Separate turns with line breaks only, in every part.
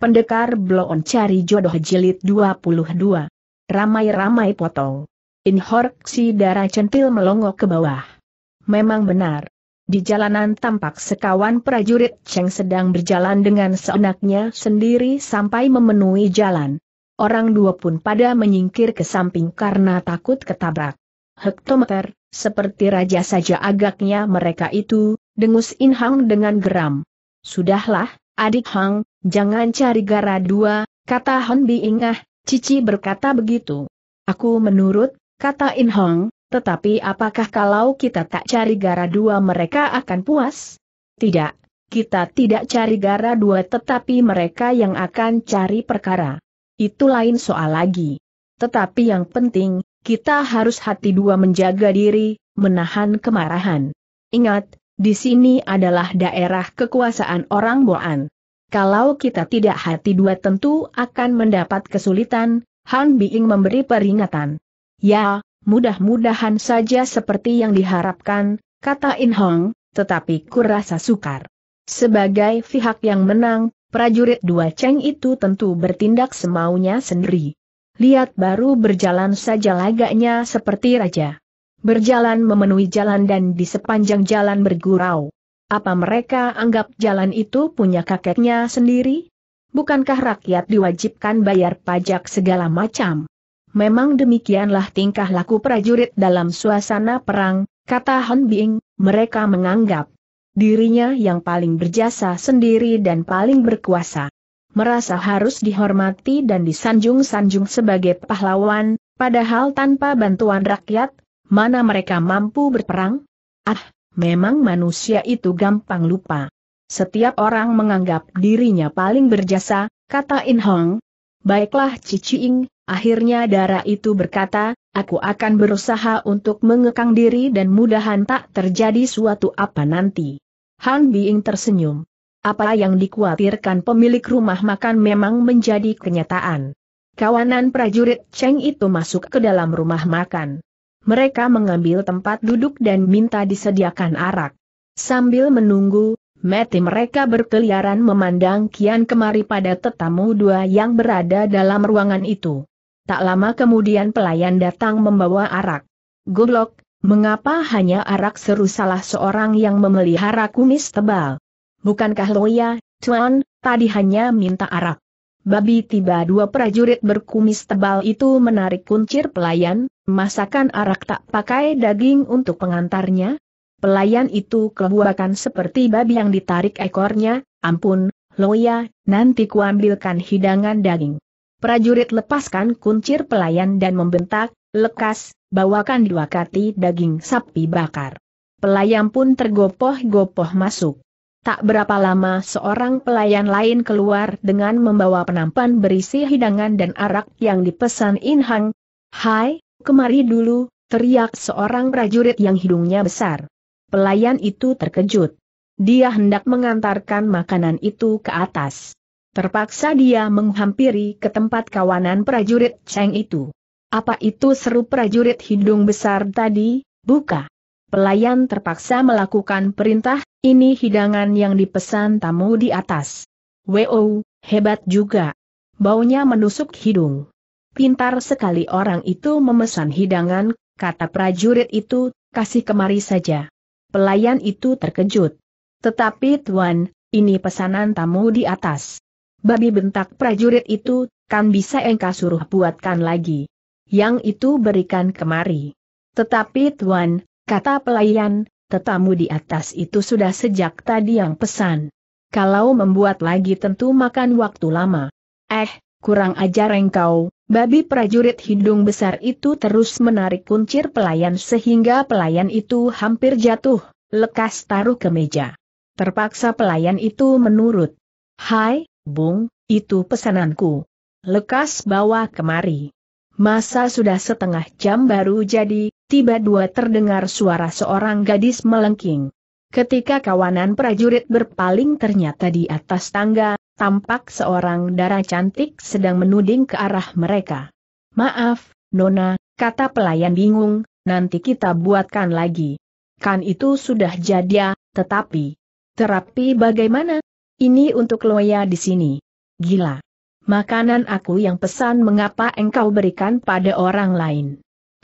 Pendekar Bloon Cari Jodoh Jilid 22. Ramai-ramai potong. Inhorksi darah centil melongo ke bawah. Memang benar. Di jalanan tampak sekawan prajurit Cheng sedang berjalan dengan seenaknya sendiri sampai memenuhi jalan. Orang dua pun pada menyingkir ke samping karena takut ketabrak. Hektometer, seperti raja saja agaknya mereka itu, dengus Inhang dengan geram. Sudahlah, adik Hang, Jangan cari gara dua, kata Hon Biingah, Cici berkata begitu. Aku menurut, kata In Hong, tetapi apakah kalau kita tak cari gara dua mereka akan puas? Tidak, kita tidak cari gara dua tetapi mereka yang akan cari perkara. Itu lain soal lagi. Tetapi yang penting, kita harus hati dua menjaga diri, menahan kemarahan. Ingat, di sini adalah daerah kekuasaan orang Boan kalau kita tidak hati dua tentu akan mendapat kesulitan, Han Biing memberi peringatan. Ya, mudah-mudahan saja seperti yang diharapkan, kata In Hong, tetapi kurasa sukar. Sebagai pihak yang menang, prajurit dua Cheng itu tentu bertindak semaunya sendiri. Lihat baru berjalan saja lagaknya seperti raja. Berjalan memenuhi jalan dan di sepanjang jalan bergurau. Apa mereka anggap jalan itu punya kakeknya sendiri? Bukankah rakyat diwajibkan bayar pajak segala macam? Memang demikianlah tingkah laku prajurit dalam suasana perang, kata Han Bing, mereka menganggap dirinya yang paling berjasa sendiri dan paling berkuasa. Merasa harus dihormati dan disanjung-sanjung sebagai pahlawan, padahal tanpa bantuan rakyat, mana mereka mampu berperang? Ah, memang manusia itu gampang lupa. Setiap orang menganggap dirinya paling berjasa, kata In Hong. Baiklah Cici Ing, akhirnya darah itu berkata, aku akan berusaha untuk mengekang diri dan mudahan tak terjadi suatu apa nanti. Han Biing tersenyum. Apa yang dikhawatirkan pemilik rumah makan memang menjadi kenyataan. Kawanan prajurit Cheng itu masuk ke dalam rumah makan mereka mengambil tempat duduk dan minta disediakan arak. Sambil menunggu, mati mereka berkeliaran memandang kian kemari pada tetamu dua yang berada dalam ruangan itu. Tak lama kemudian pelayan datang membawa arak. Goblok, mengapa hanya arak seru salah seorang yang memelihara kumis tebal? Bukankah Loya, Tuan, tadi hanya minta arak? Babi tiba dua prajurit berkumis tebal itu menarik kuncir pelayan, masakan arak tak pakai daging untuk pengantarnya. Pelayan itu kebuakan seperti babi yang ditarik ekornya, ampun, Loya, nanti kuambilkan hidangan daging. Prajurit lepaskan kuncir pelayan dan membentak, lekas, bawakan dua kati daging sapi bakar. Pelayan pun tergopoh-gopoh masuk. Tak berapa lama seorang pelayan lain keluar dengan membawa penampan berisi hidangan dan arak yang dipesan Hang. Hai, kemari dulu, teriak seorang prajurit yang hidungnya besar. Pelayan itu terkejut. Dia hendak mengantarkan makanan itu ke atas. Terpaksa dia menghampiri ke tempat kawanan prajurit Cheng itu. Apa itu seru prajurit hidung besar tadi? Buka pelayan terpaksa melakukan perintah, ini hidangan yang dipesan tamu di atas. Wow, hebat juga. Baunya menusuk hidung. Pintar sekali orang itu memesan hidangan, kata prajurit itu, kasih kemari saja. Pelayan itu terkejut. Tetapi tuan, ini pesanan tamu di atas. Babi bentak prajurit itu, kan bisa engkau suruh buatkan lagi. Yang itu berikan kemari. Tetapi tuan, kata pelayan, tetamu di atas itu sudah sejak tadi yang pesan. Kalau membuat lagi tentu makan waktu lama. Eh, kurang ajar engkau, babi prajurit hidung besar itu terus menarik kuncir pelayan sehingga pelayan itu hampir jatuh, lekas taruh ke meja. Terpaksa pelayan itu menurut. Hai, Bung, itu pesananku. Lekas bawa kemari. Masa sudah setengah jam baru jadi, tiba-dua terdengar suara seorang gadis melengking. Ketika kawanan prajurit berpaling ternyata di atas tangga, tampak seorang darah cantik sedang menuding ke arah mereka. Maaf, Nona, kata pelayan bingung, nanti kita buatkan lagi. Kan itu sudah jadi tetapi... Terapi bagaimana? Ini untuk Loya di sini. Gila. Makanan aku yang pesan mengapa engkau berikan pada orang lain.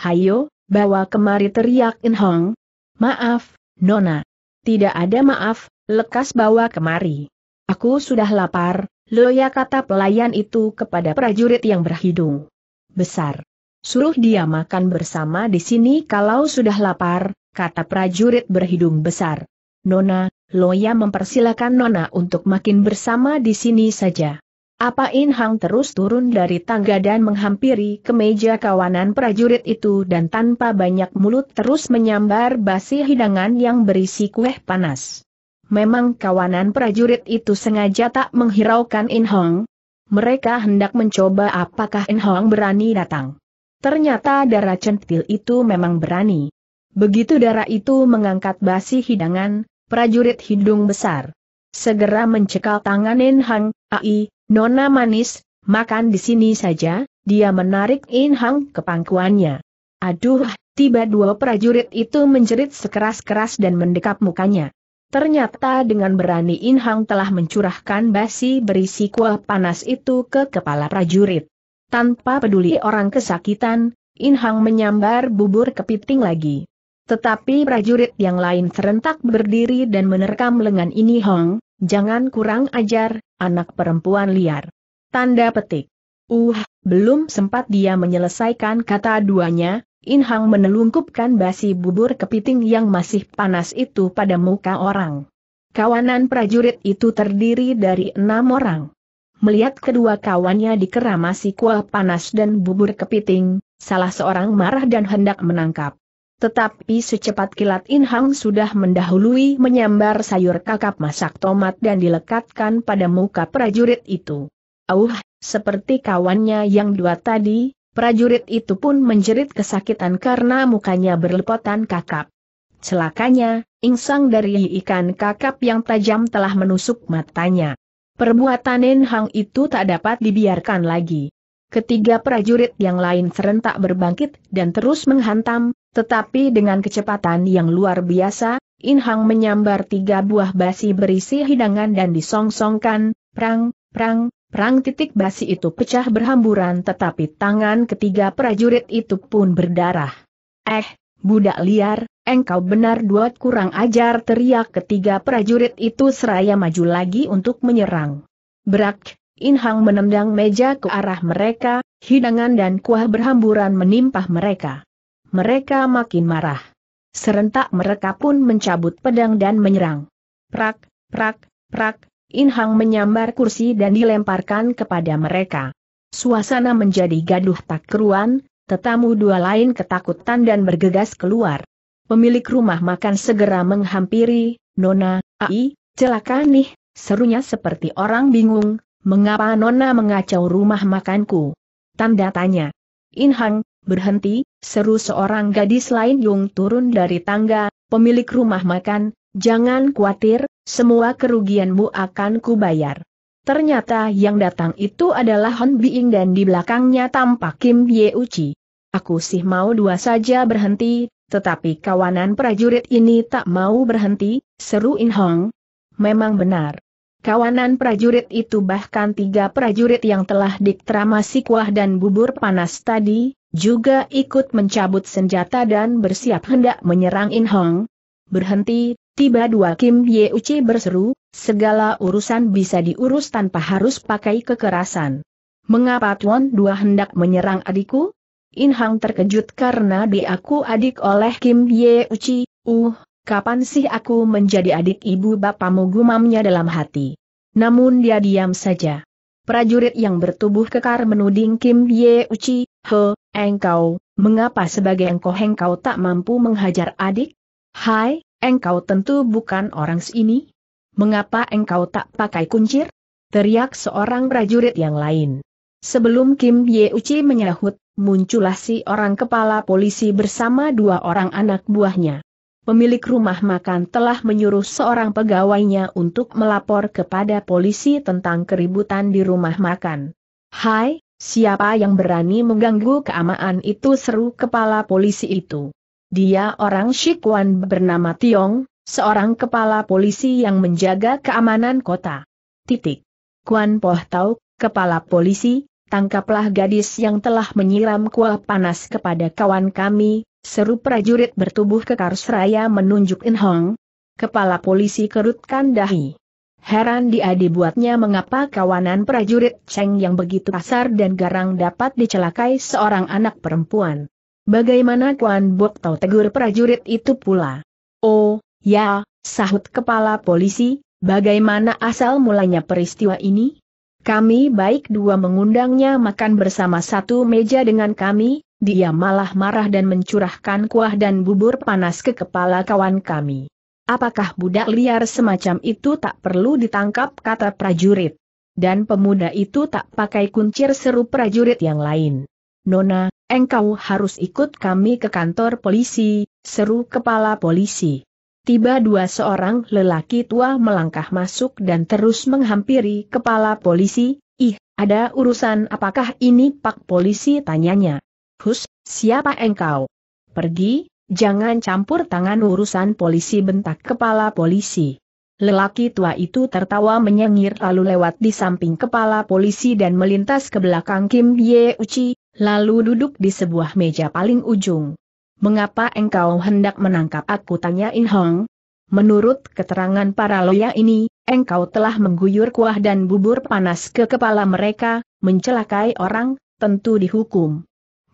Hayo, Bawa kemari teriak In Hong. Maaf, Nona. Tidak ada maaf, lekas bawa kemari. Aku sudah lapar, Loya kata pelayan itu kepada prajurit yang berhidung besar. Suruh dia makan bersama di sini kalau sudah lapar, kata prajurit berhidung besar. Nona, Loya mempersilahkan Nona untuk makin bersama di sini saja. Apa In Hang terus turun dari tangga dan menghampiri kemeja kawanan prajurit itu dan tanpa banyak mulut terus menyambar basi hidangan yang berisi kue panas. Memang kawanan prajurit itu sengaja tak menghiraukan In Hang. Mereka hendak mencoba apakah In Hang berani datang. Ternyata darah centil itu memang berani. Begitu darah itu mengangkat basi hidangan, prajurit hidung besar. Segera mencekal tangan In Hang, ai, Nona manis, makan di sini saja, dia menarik In Hang ke pangkuannya. Aduh, tiba dua prajurit itu menjerit sekeras-keras dan mendekap mukanya. Ternyata dengan berani In Hang telah mencurahkan basi berisi kuah panas itu ke kepala prajurit. Tanpa peduli orang kesakitan, In Hang menyambar bubur kepiting lagi. Tetapi prajurit yang lain serentak berdiri dan menerkam lengan ini Hong, jangan kurang ajar, anak perempuan liar. Tanda petik. Uh, belum sempat dia menyelesaikan kata duanya, In Hang menelungkupkan basi bubur kepiting yang masih panas itu pada muka orang. Kawanan prajurit itu terdiri dari enam orang. Melihat kedua kawannya dikeramasi kuah panas dan bubur kepiting, salah seorang marah dan hendak menangkap. Tetapi secepat kilat Inhang sudah mendahului menyambar sayur kakap masak tomat dan dilekatkan pada muka prajurit itu. Auh, seperti kawannya yang dua tadi, prajurit itu pun menjerit kesakitan karena mukanya berlepotan kakap. Celakanya, insang dari ikan kakap yang tajam telah menusuk matanya. Perbuatan Inhang itu tak dapat dibiarkan lagi ketiga prajurit yang lain serentak berbangkit dan terus menghantam, tetapi dengan kecepatan yang luar biasa, Inhang menyambar tiga buah basi berisi hidangan dan disongsongkan, prang, prang, prang. titik basi itu pecah berhamburan tetapi tangan ketiga prajurit itu pun berdarah. Eh, budak liar, engkau benar dua kurang ajar teriak ketiga prajurit itu seraya maju lagi untuk menyerang. Berak, Inhang menendang meja ke arah mereka, hidangan dan kuah berhamburan menimpah mereka. Mereka makin marah. Serentak mereka pun mencabut pedang dan menyerang. Prak, prak, prak, Inhang Hang menyambar kursi dan dilemparkan kepada mereka. Suasana menjadi gaduh tak keruan, tetamu dua lain ketakutan dan bergegas keluar. Pemilik rumah makan segera menghampiri, Nona, Ai, celaka nih, serunya seperti orang bingung, mengapa Nona mengacau rumah makanku? Tanda tanya. Inhang, berhenti, seru seorang gadis lain Yung turun dari tangga, pemilik rumah makan, jangan khawatir, semua kerugianmu akan kubayar. Ternyata yang datang itu adalah Hon Biing dan di belakangnya tampak Kim Ye Uchi. Aku sih mau dua saja berhenti, tetapi kawanan prajurit ini tak mau berhenti, seru In Hong. Memang benar. Kawanan prajurit itu bahkan tiga prajurit yang telah diktramasi kuah dan bubur panas tadi, juga ikut mencabut senjata dan bersiap hendak menyerang In Hong. Berhenti, tiba dua Kim Ye Uci berseru, segala urusan bisa diurus tanpa harus pakai kekerasan. Mengapa Tuan Dua hendak menyerang adikku? In Hang terkejut karena diaku adik oleh Kim Ye Uci, uh, kapan sih aku menjadi adik ibu bapamu gumamnya dalam hati. Namun dia diam saja. Prajurit yang bertubuh kekar menuding Kim Ye Uci, He, engkau, mengapa sebagai engkau engkau tak mampu menghajar adik? Hai, engkau tentu bukan orang sini. Mengapa engkau tak pakai kuncir? Teriak seorang prajurit yang lain. Sebelum Kim Ye Uci menyahut, muncullah si orang kepala polisi bersama dua orang anak buahnya pemilik rumah makan telah menyuruh seorang pegawainya untuk melapor kepada polisi tentang keributan di rumah makan. Hai, siapa yang berani mengganggu keamanan itu seru kepala polisi itu. Dia orang Shikwan bernama Tiong, seorang kepala polisi yang menjaga keamanan kota. Titik. Kuan Poh Tau, kepala polisi, tangkaplah gadis yang telah menyiram kuah panas kepada kawan kami, Seru prajurit bertubuh kekar seraya menunjuk In Hong. Kepala polisi kerutkan dahi. Heran dia dibuatnya mengapa kawanan prajurit Cheng yang begitu kasar dan garang dapat dicelakai seorang anak perempuan. Bagaimana Kuan Bok tahu tegur prajurit itu pula? Oh, ya, sahut kepala polisi, bagaimana asal mulanya peristiwa ini? Kami baik dua mengundangnya makan bersama satu meja dengan kami, dia malah marah dan mencurahkan kuah dan bubur panas ke kepala kawan kami. Apakah budak liar semacam itu tak perlu ditangkap kata prajurit? Dan pemuda itu tak pakai kuncir seru prajurit yang lain. Nona, engkau harus ikut kami ke kantor polisi, seru kepala polisi. Tiba dua seorang lelaki tua melangkah masuk dan terus menghampiri kepala polisi, ih, ada urusan apakah ini pak polisi tanyanya. Hus, siapa engkau? Pergi, jangan campur tangan urusan polisi bentak kepala polisi. Lelaki tua itu tertawa menyengir lalu lewat di samping kepala polisi dan melintas ke belakang Kim Ye Uchi, lalu duduk di sebuah meja paling ujung. Mengapa engkau hendak menangkap aku tanya In Hong? Menurut keterangan para loya ini, engkau telah mengguyur kuah dan bubur panas ke kepala mereka, mencelakai orang, tentu dihukum.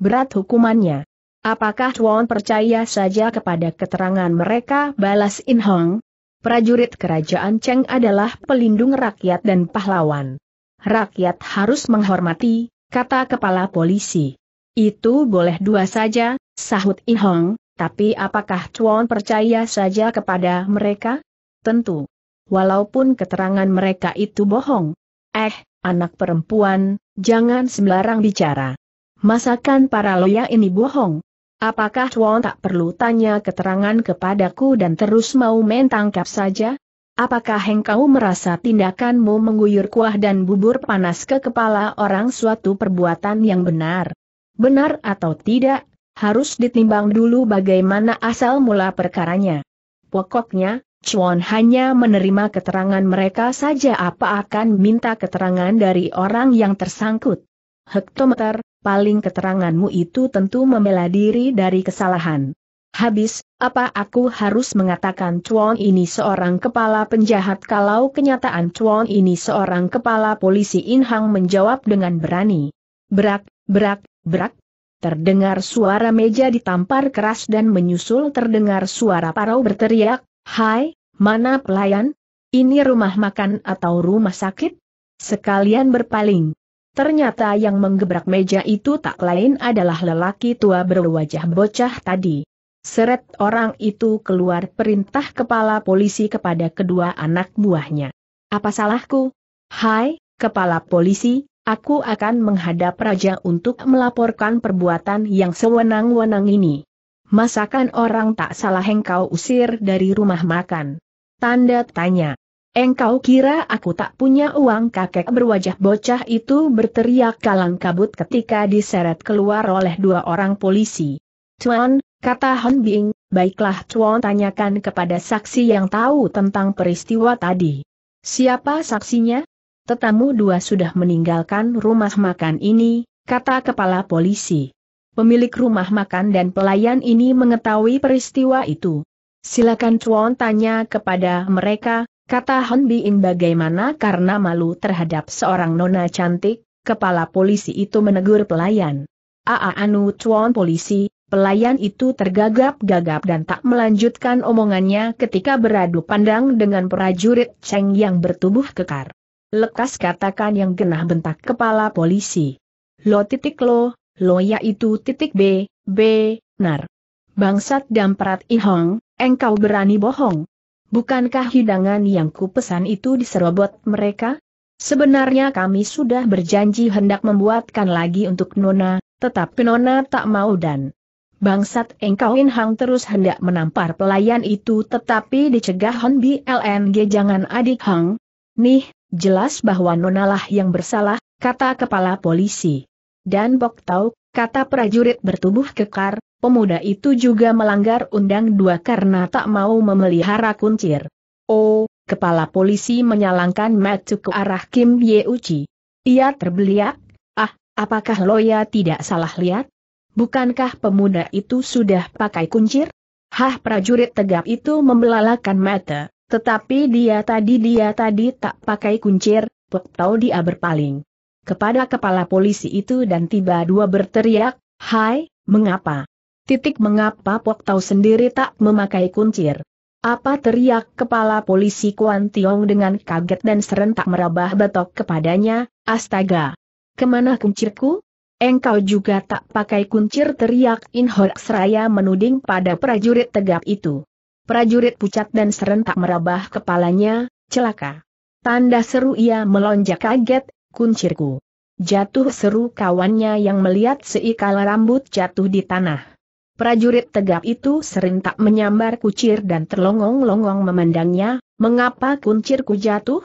Berat hukumannya. Apakah Tuan percaya saja kepada keterangan mereka balas In Hong? Prajurit kerajaan Cheng adalah pelindung rakyat dan pahlawan. Rakyat harus menghormati, kata kepala polisi. Itu boleh dua saja, sahut In Hong, tapi apakah Tuan percaya saja kepada mereka? Tentu. Walaupun keterangan mereka itu bohong. Eh, anak perempuan, jangan sembarang bicara. Masakan para loya ini bohong? Apakah Tuan tak perlu tanya keterangan kepadaku dan terus mau main tangkap saja? Apakah engkau merasa tindakanmu mengguyur kuah dan bubur panas ke kepala orang suatu perbuatan yang benar? Benar atau tidak, harus ditimbang dulu bagaimana asal mula perkaranya. Pokoknya, Chuan hanya menerima keterangan mereka saja apa akan minta keterangan dari orang yang tersangkut. Hektometer, paling keteranganmu itu tentu membela diri dari kesalahan. Habis, apa aku harus mengatakan Chuan ini seorang kepala penjahat kalau kenyataan Chuan ini seorang kepala polisi Inhang menjawab dengan berani. Berak, berak, berak. Terdengar suara meja ditampar keras dan menyusul terdengar suara parau berteriak, Hai, mana pelayan? Ini rumah makan atau rumah sakit? Sekalian berpaling. Ternyata yang menggebrak meja itu tak lain adalah lelaki tua berwajah bocah tadi. Seret orang itu keluar perintah kepala polisi kepada kedua anak buahnya. Apa salahku? Hai, kepala polisi, aku akan menghadap raja untuk melaporkan perbuatan yang sewenang-wenang ini. Masakan orang tak salah engkau usir dari rumah makan? Tanda tanya. Engkau kira aku tak punya uang kakek berwajah bocah itu berteriak kalang kabut ketika diseret keluar oleh dua orang polisi. Tuan, kata Hon Bing, baiklah Tuan tanyakan kepada saksi yang tahu tentang peristiwa tadi. Siapa saksinya? Tetamu dua sudah meninggalkan rumah makan ini, kata kepala polisi. Pemilik rumah makan dan pelayan ini mengetahui peristiwa itu. Silakan Tuan tanya kepada mereka, Kata Hon Biin bagaimana karena malu terhadap seorang nona cantik, kepala polisi itu menegur pelayan. Aa Anu Chuan polisi, pelayan itu tergagap-gagap dan tak melanjutkan omongannya ketika beradu pandang dengan prajurit Cheng yang bertubuh kekar. Lekas katakan yang genah bentak kepala polisi. Lo titik lo, lo ya itu titik B, B, nar. Bangsat dan ihong, engkau berani bohong. Bukankah hidangan yang kupesan itu diserobot mereka? Sebenarnya kami sudah berjanji hendak membuatkan lagi untuk Nona, tetapi Nona tak mau dan Bangsat engkau hang terus hendak menampar pelayan itu tetapi dicegah Hon Lng jangan adik Hang. Nih, jelas bahwa Nona lah yang bersalah, kata kepala polisi. Dan Bok Tau, kata prajurit bertubuh kekar, Pemuda itu juga melanggar undang dua karena tak mau memelihara kuncir. Oh, kepala polisi menyalangkan mata ke arah Kim Ye Uchi. Ia terbeliak, ah, apakah Loya tidak salah lihat? Bukankah pemuda itu sudah pakai kuncir? Hah prajurit tegap itu membelalakan mata, tetapi dia tadi dia tadi tak pakai kuncir, pek tahu dia berpaling. Kepada kepala polisi itu dan tiba dua berteriak, Hai, mengapa? Titik mengapa Pok tahu sendiri tak memakai kuncir. Apa teriak kepala polisi Kuan Tiong dengan kaget dan serentak merabah batok kepadanya, astaga. Kemana kuncirku? Engkau juga tak pakai kuncir teriak Inhok Seraya menuding pada prajurit tegap itu. Prajurit pucat dan serentak merabah kepalanya, celaka. Tanda seru ia melonjak kaget, kuncirku. Jatuh seru kawannya yang melihat seikal rambut jatuh di tanah. Prajurit tegap itu sering tak menyambar kucir dan terlongong-longong memandangnya, mengapa kuncirku jatuh?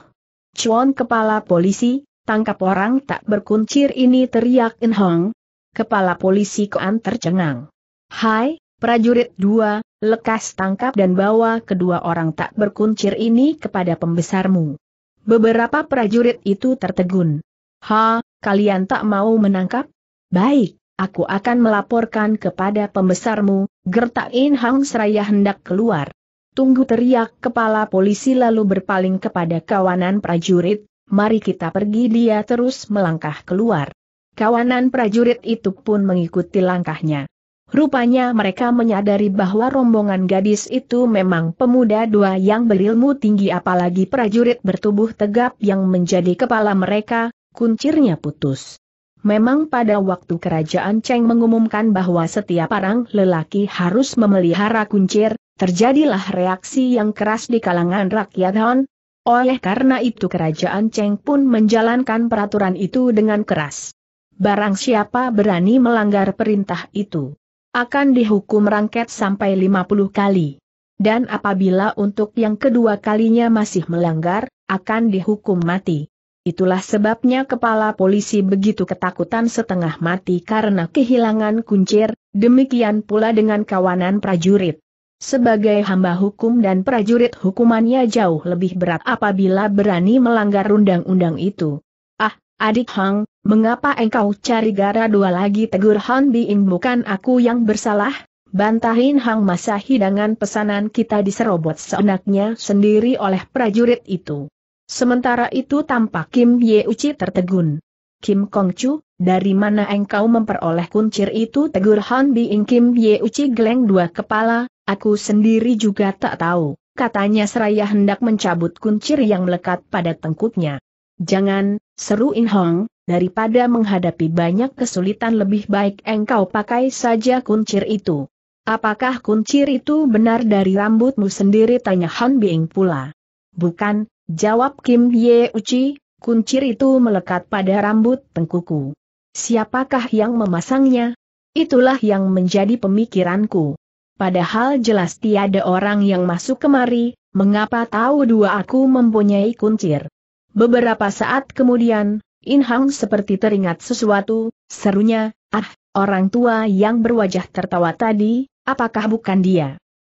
Cuan kepala polisi, tangkap orang tak berkuncir ini teriak In Hong. Kepala polisi Koan tercengang. Hai, prajurit dua, lekas tangkap dan bawa kedua orang tak berkuncir ini kepada pembesarmu. Beberapa prajurit itu tertegun. Ha, kalian tak mau menangkap? Baik, aku akan melaporkan kepada pembesarmu, gertak In Hang Seraya hendak keluar. Tunggu teriak kepala polisi lalu berpaling kepada kawanan prajurit, mari kita pergi dia terus melangkah keluar. Kawanan prajurit itu pun mengikuti langkahnya. Rupanya mereka menyadari bahwa rombongan gadis itu memang pemuda dua yang berilmu tinggi apalagi prajurit bertubuh tegap yang menjadi kepala mereka, kuncirnya putus. Memang pada waktu kerajaan Cheng mengumumkan bahwa setiap orang lelaki harus memelihara kuncir, terjadilah reaksi yang keras di kalangan rakyat Han. Oleh karena itu kerajaan Cheng pun menjalankan peraturan itu dengan keras. Barang siapa berani melanggar perintah itu, akan dihukum rangket sampai 50 kali. Dan apabila untuk yang kedua kalinya masih melanggar, akan dihukum mati. Itulah sebabnya kepala polisi begitu ketakutan setengah mati karena kehilangan kuncir, demikian pula dengan kawanan prajurit. Sebagai hamba hukum dan prajurit hukumannya jauh lebih berat apabila berani melanggar undang-undang itu. Ah, adik Hang, mengapa engkau cari gara dua lagi tegur Han Biing bukan aku yang bersalah? Bantahin Hang masa hidangan pesanan kita diserobot seenaknya sendiri oleh prajurit itu. Sementara itu tampak Kim Ye Uci tertegun. Kim Kong Chu, dari mana engkau memperoleh kuncir itu? Tegur Han Biing Kim Ye Uci geleng dua kepala, aku sendiri juga tak tahu, katanya seraya hendak mencabut kuncir yang melekat pada tengkuknya. Jangan, seru In Hong, daripada menghadapi banyak kesulitan lebih baik engkau pakai saja kuncir itu. Apakah kuncir itu benar dari rambutmu sendiri? Tanya Han Biing pula. Bukan, Jawab Kim Ye Uchi, kuncir itu melekat pada rambut tengkuku. Siapakah yang memasangnya? Itulah yang menjadi pemikiranku. Padahal jelas tiada orang yang masuk kemari, mengapa tahu dua aku mempunyai kuncir? Beberapa saat kemudian, In Hang seperti teringat sesuatu, serunya, ah, orang tua yang berwajah tertawa tadi, apakah bukan dia?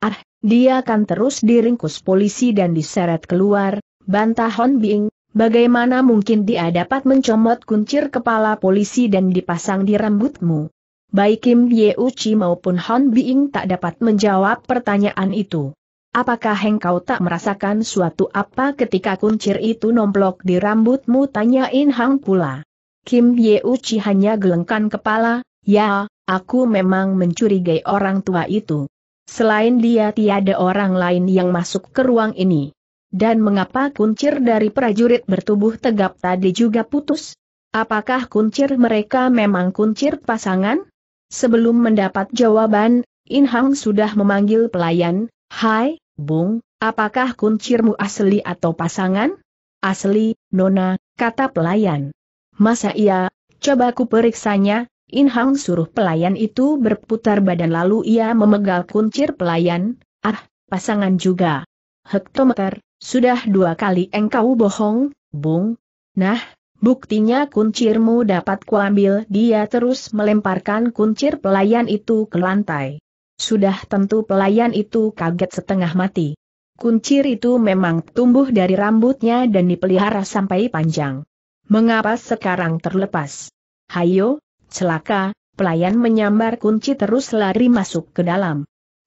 Ah, dia akan terus diringkus polisi dan diseret keluar, Bantah Hon Bing, bagaimana mungkin dia dapat mencomot kuncir kepala polisi dan dipasang di rambutmu? Baik Kim Ye Uchi maupun Hon Bing tak dapat menjawab pertanyaan itu. Apakah engkau tak merasakan suatu apa ketika kuncir itu nomplok di rambutmu? Tanyain Hang pula. Kim Ye Uchi hanya gelengkan kepala, ya, aku memang mencurigai orang tua itu. Selain dia tiada orang lain yang masuk ke ruang ini. Dan mengapa kuncir dari prajurit bertubuh tegap tadi juga putus? Apakah kuncir mereka memang kuncir pasangan? Sebelum mendapat jawaban, Inhang sudah memanggil pelayan, Hai, Bung, apakah kuncirmu asli atau pasangan? Asli, Nona, kata pelayan. Masa iya, coba ku periksanya, Inhang suruh pelayan itu berputar badan lalu ia memegang kuncir pelayan, ah, pasangan juga. Hektometer, sudah dua kali engkau bohong, Bung. Nah, buktinya kuncirmu dapat kuambil. Dia terus melemparkan kuncir pelayan itu ke lantai. Sudah tentu pelayan itu kaget setengah mati. Kuncir itu memang tumbuh dari rambutnya dan dipelihara sampai panjang. Mengapa sekarang terlepas? Hayo, celaka, pelayan menyambar kunci terus lari masuk ke dalam.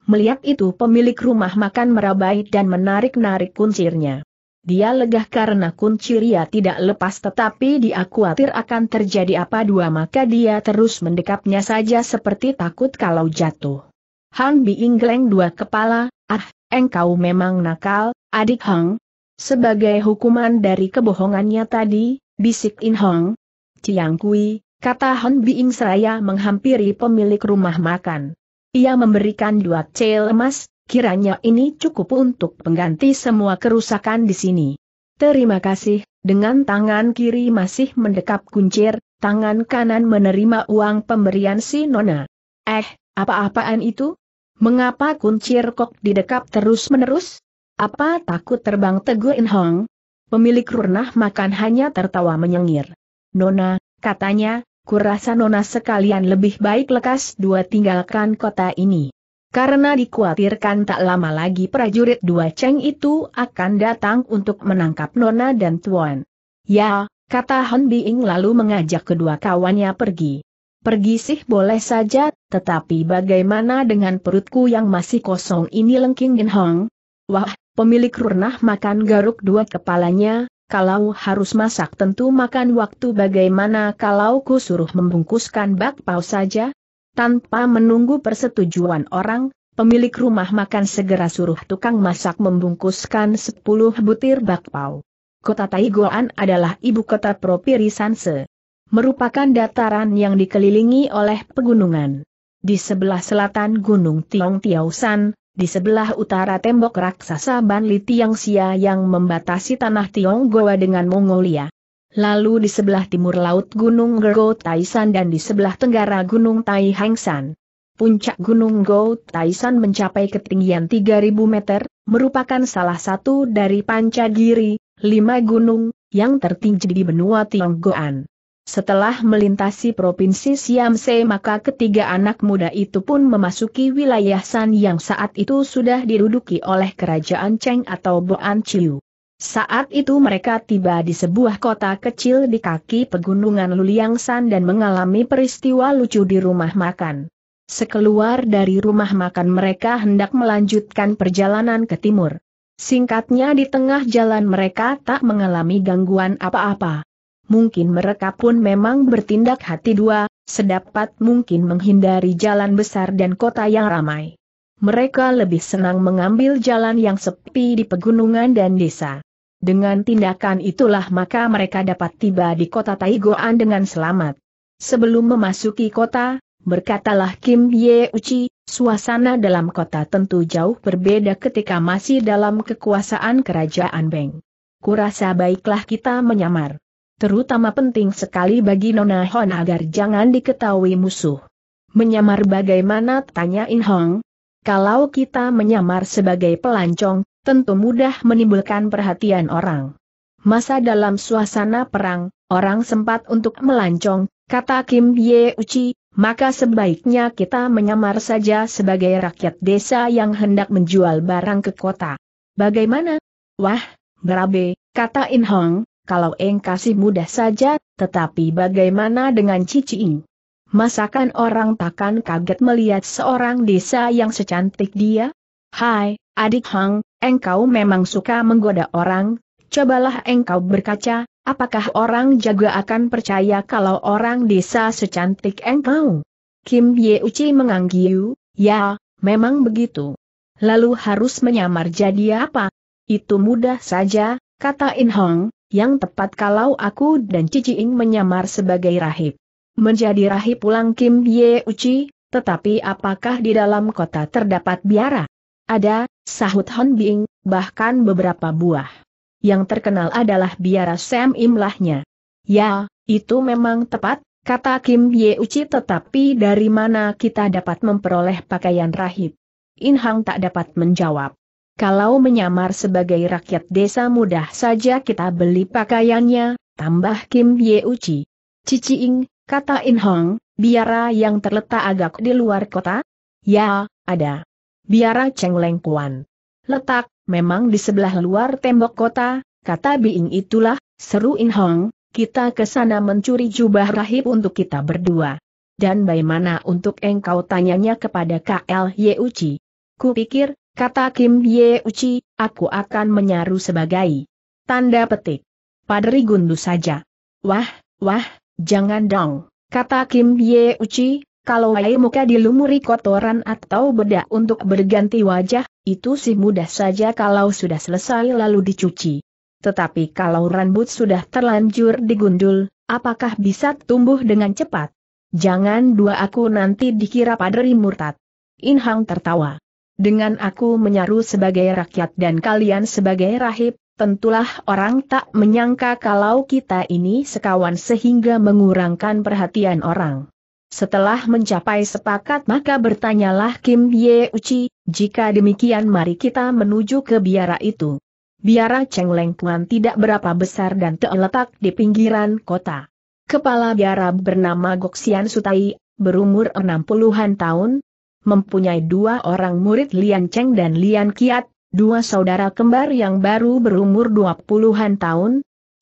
Melihat itu pemilik rumah makan merabai dan menarik-narik kuncirnya. Dia legah karena ia tidak lepas tetapi dia khawatir akan terjadi apa dua maka dia terus mendekapnya saja seperti takut kalau jatuh. Hang Biinggleng dua kepala, ah, engkau memang nakal, adik Hang. Sebagai hukuman dari kebohongannya tadi, bisik In Hong. Ciang Kui, kata Hang Biing seraya menghampiri pemilik rumah makan. Ia memberikan dua cel emas, kiranya ini cukup untuk pengganti semua kerusakan di sini. Terima kasih, dengan tangan kiri masih mendekap kuncir, tangan kanan menerima uang pemberian si Nona. Eh, apa-apaan itu? Mengapa kuncir kok didekap terus-menerus? Apa takut terbang Teguh In Hong? Pemilik runah makan hanya tertawa menyengir. Nona, katanya, kurasa Nona sekalian lebih baik lekas dua tinggalkan kota ini. Karena dikhawatirkan tak lama lagi prajurit dua ceng itu akan datang untuk menangkap Nona dan Tuan. Ya, kata Han Bing lalu mengajak kedua kawannya pergi. Pergi sih boleh saja, tetapi bagaimana dengan perutku yang masih kosong ini lengking Gen Hong? Wah, pemilik runah makan garuk dua kepalanya, kalau harus masak tentu makan waktu bagaimana kalau ku suruh membungkuskan bakpao saja? Tanpa menunggu persetujuan orang, pemilik rumah makan segera suruh tukang masak membungkuskan 10 butir bakpao. Kota Taigoan adalah ibu kota Sanse. Merupakan dataran yang dikelilingi oleh pegunungan. Di sebelah selatan Gunung Tiong Tiausan, di sebelah utara tembok raksasa Banli sia yang membatasi tanah Tionggoa dengan Mongolia. Lalu di sebelah timur laut Gunung Gergo Taisan dan di sebelah tenggara Gunung Tai San. Puncak Gunung Go Taisan mencapai ketinggian 3.000 meter, merupakan salah satu dari Pancagiri, lima gunung, yang tertinggi di benua Tionggoan. Setelah melintasi Provinsi Siamse maka ketiga anak muda itu pun memasuki wilayah San yang saat itu sudah diduduki oleh kerajaan Cheng atau Boan Chiu. Saat itu mereka tiba di sebuah kota kecil di kaki pegunungan Luliang San dan mengalami peristiwa lucu di rumah makan. Sekeluar dari rumah makan mereka hendak melanjutkan perjalanan ke timur. Singkatnya di tengah jalan mereka tak mengalami gangguan apa-apa mungkin mereka pun memang bertindak hati dua, sedapat mungkin menghindari jalan besar dan kota yang ramai. Mereka lebih senang mengambil jalan yang sepi di pegunungan dan desa. Dengan tindakan itulah maka mereka dapat tiba di kota Taigoan dengan selamat. Sebelum memasuki kota, berkatalah Kim Ye Uchi, suasana dalam kota tentu jauh berbeda ketika masih dalam kekuasaan kerajaan Beng. Kurasa baiklah kita menyamar. Terutama penting sekali bagi Nona Hon agar jangan diketahui musuh. Menyamar bagaimana tanya In Hong? Kalau kita menyamar sebagai pelancong, tentu mudah menimbulkan perhatian orang. Masa dalam suasana perang, orang sempat untuk melancong, kata Kim Ye Uchi, maka sebaiknya kita menyamar saja sebagai rakyat desa yang hendak menjual barang ke kota. Bagaimana? Wah, berabe, kata In Hong, kalau Eng kasih mudah saja, tetapi bagaimana dengan Cici Ing? Masakan orang takkan kaget melihat seorang desa yang secantik dia? Hai, adik Hang, engkau memang suka menggoda orang, cobalah engkau berkaca, apakah orang jaga akan percaya kalau orang desa secantik engkau? Kim Ye Uci menganggiu, ya, memang begitu. Lalu harus menyamar jadi apa? Itu mudah saja, kata In Hong, yang tepat kalau aku dan Cici Ing menyamar sebagai rahib. Menjadi rahib pulang Kim Ye Uci, tetapi apakah di dalam kota terdapat biara? Ada, sahut Hon Bing, bahkan beberapa buah. Yang terkenal adalah biara Sam Imlahnya. Ya, itu memang tepat, kata Kim Ye Uci tetapi dari mana kita dapat memperoleh pakaian rahib? Inhang tak dapat menjawab. Kalau menyamar sebagai rakyat desa mudah saja kita beli pakaiannya, tambah Kim Ye Uci. Cici Ing, kata In Hong, biara yang terletak agak di luar kota? Ya, ada. Biara Cheng Leng Kuan. Letak, memang di sebelah luar tembok kota, kata Biing itulah, seru In Hong, kita ke sana mencuri jubah rahib untuk kita berdua. Dan bagaimana untuk engkau tanyanya kepada KL Ye Uci? Kupikir, Kata Kim Ye Uchi, aku akan menyaru sebagai tanda petik. Padri gundu saja. Wah, wah, jangan dong, kata Kim Ye Uchi, kalau ayah muka dilumuri kotoran atau bedak untuk berganti wajah, itu sih mudah saja kalau sudah selesai lalu dicuci. Tetapi kalau rambut sudah terlanjur digundul, apakah bisa tumbuh dengan cepat? Jangan dua aku nanti dikira padri murtad. Inhang tertawa. Dengan aku menyaru sebagai rakyat dan kalian sebagai rahib, tentulah orang tak menyangka kalau kita ini sekawan sehingga mengurangkan perhatian orang. Setelah mencapai sepakat maka bertanyalah Kim Ye Uchi, jika demikian mari kita menuju ke biara itu. Biara Cheng Leng Kuan tidak berapa besar dan terletak di pinggiran kota. Kepala biara bernama Goksian Sutai, berumur 60-an tahun, mempunyai dua orang murid Lian Cheng dan Lian Kiat, dua saudara kembar yang baru berumur 20-an tahun.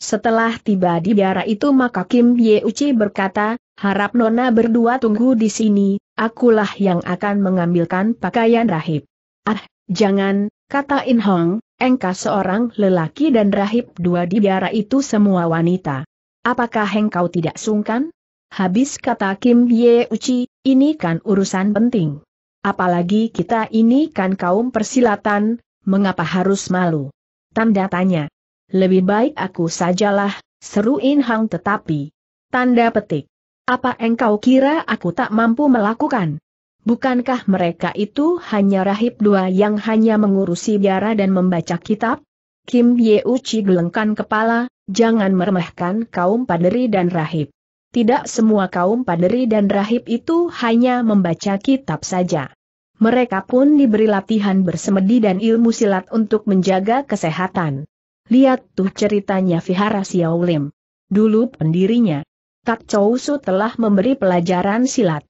Setelah tiba di biara itu maka Kim Ye Uci berkata, harap Nona berdua tunggu di sini, akulah yang akan mengambilkan pakaian rahib. Ah, jangan, kata In Hong, engkau seorang lelaki dan rahib dua di biara itu semua wanita. Apakah engkau tidak sungkan? Habis kata Kim Ye Uci, ini kan urusan penting. Apalagi kita ini kan kaum persilatan, mengapa harus malu? Tanda tanya. Lebih baik aku sajalah, seru In Hang tetapi. Tanda petik. Apa engkau kira aku tak mampu melakukan? Bukankah mereka itu hanya rahib dua yang hanya mengurusi biara dan membaca kitab? Kim Yeuchi gelengkan kepala, jangan meremehkan kaum paderi dan rahib. Tidak semua kaum paderi dan rahib itu hanya membaca kitab saja. Mereka pun diberi latihan bersemedi dan ilmu silat untuk menjaga kesehatan. Lihat tuh ceritanya Vihara Xiaolim. Dulu pendirinya, Tak Chousu telah memberi pelajaran silat.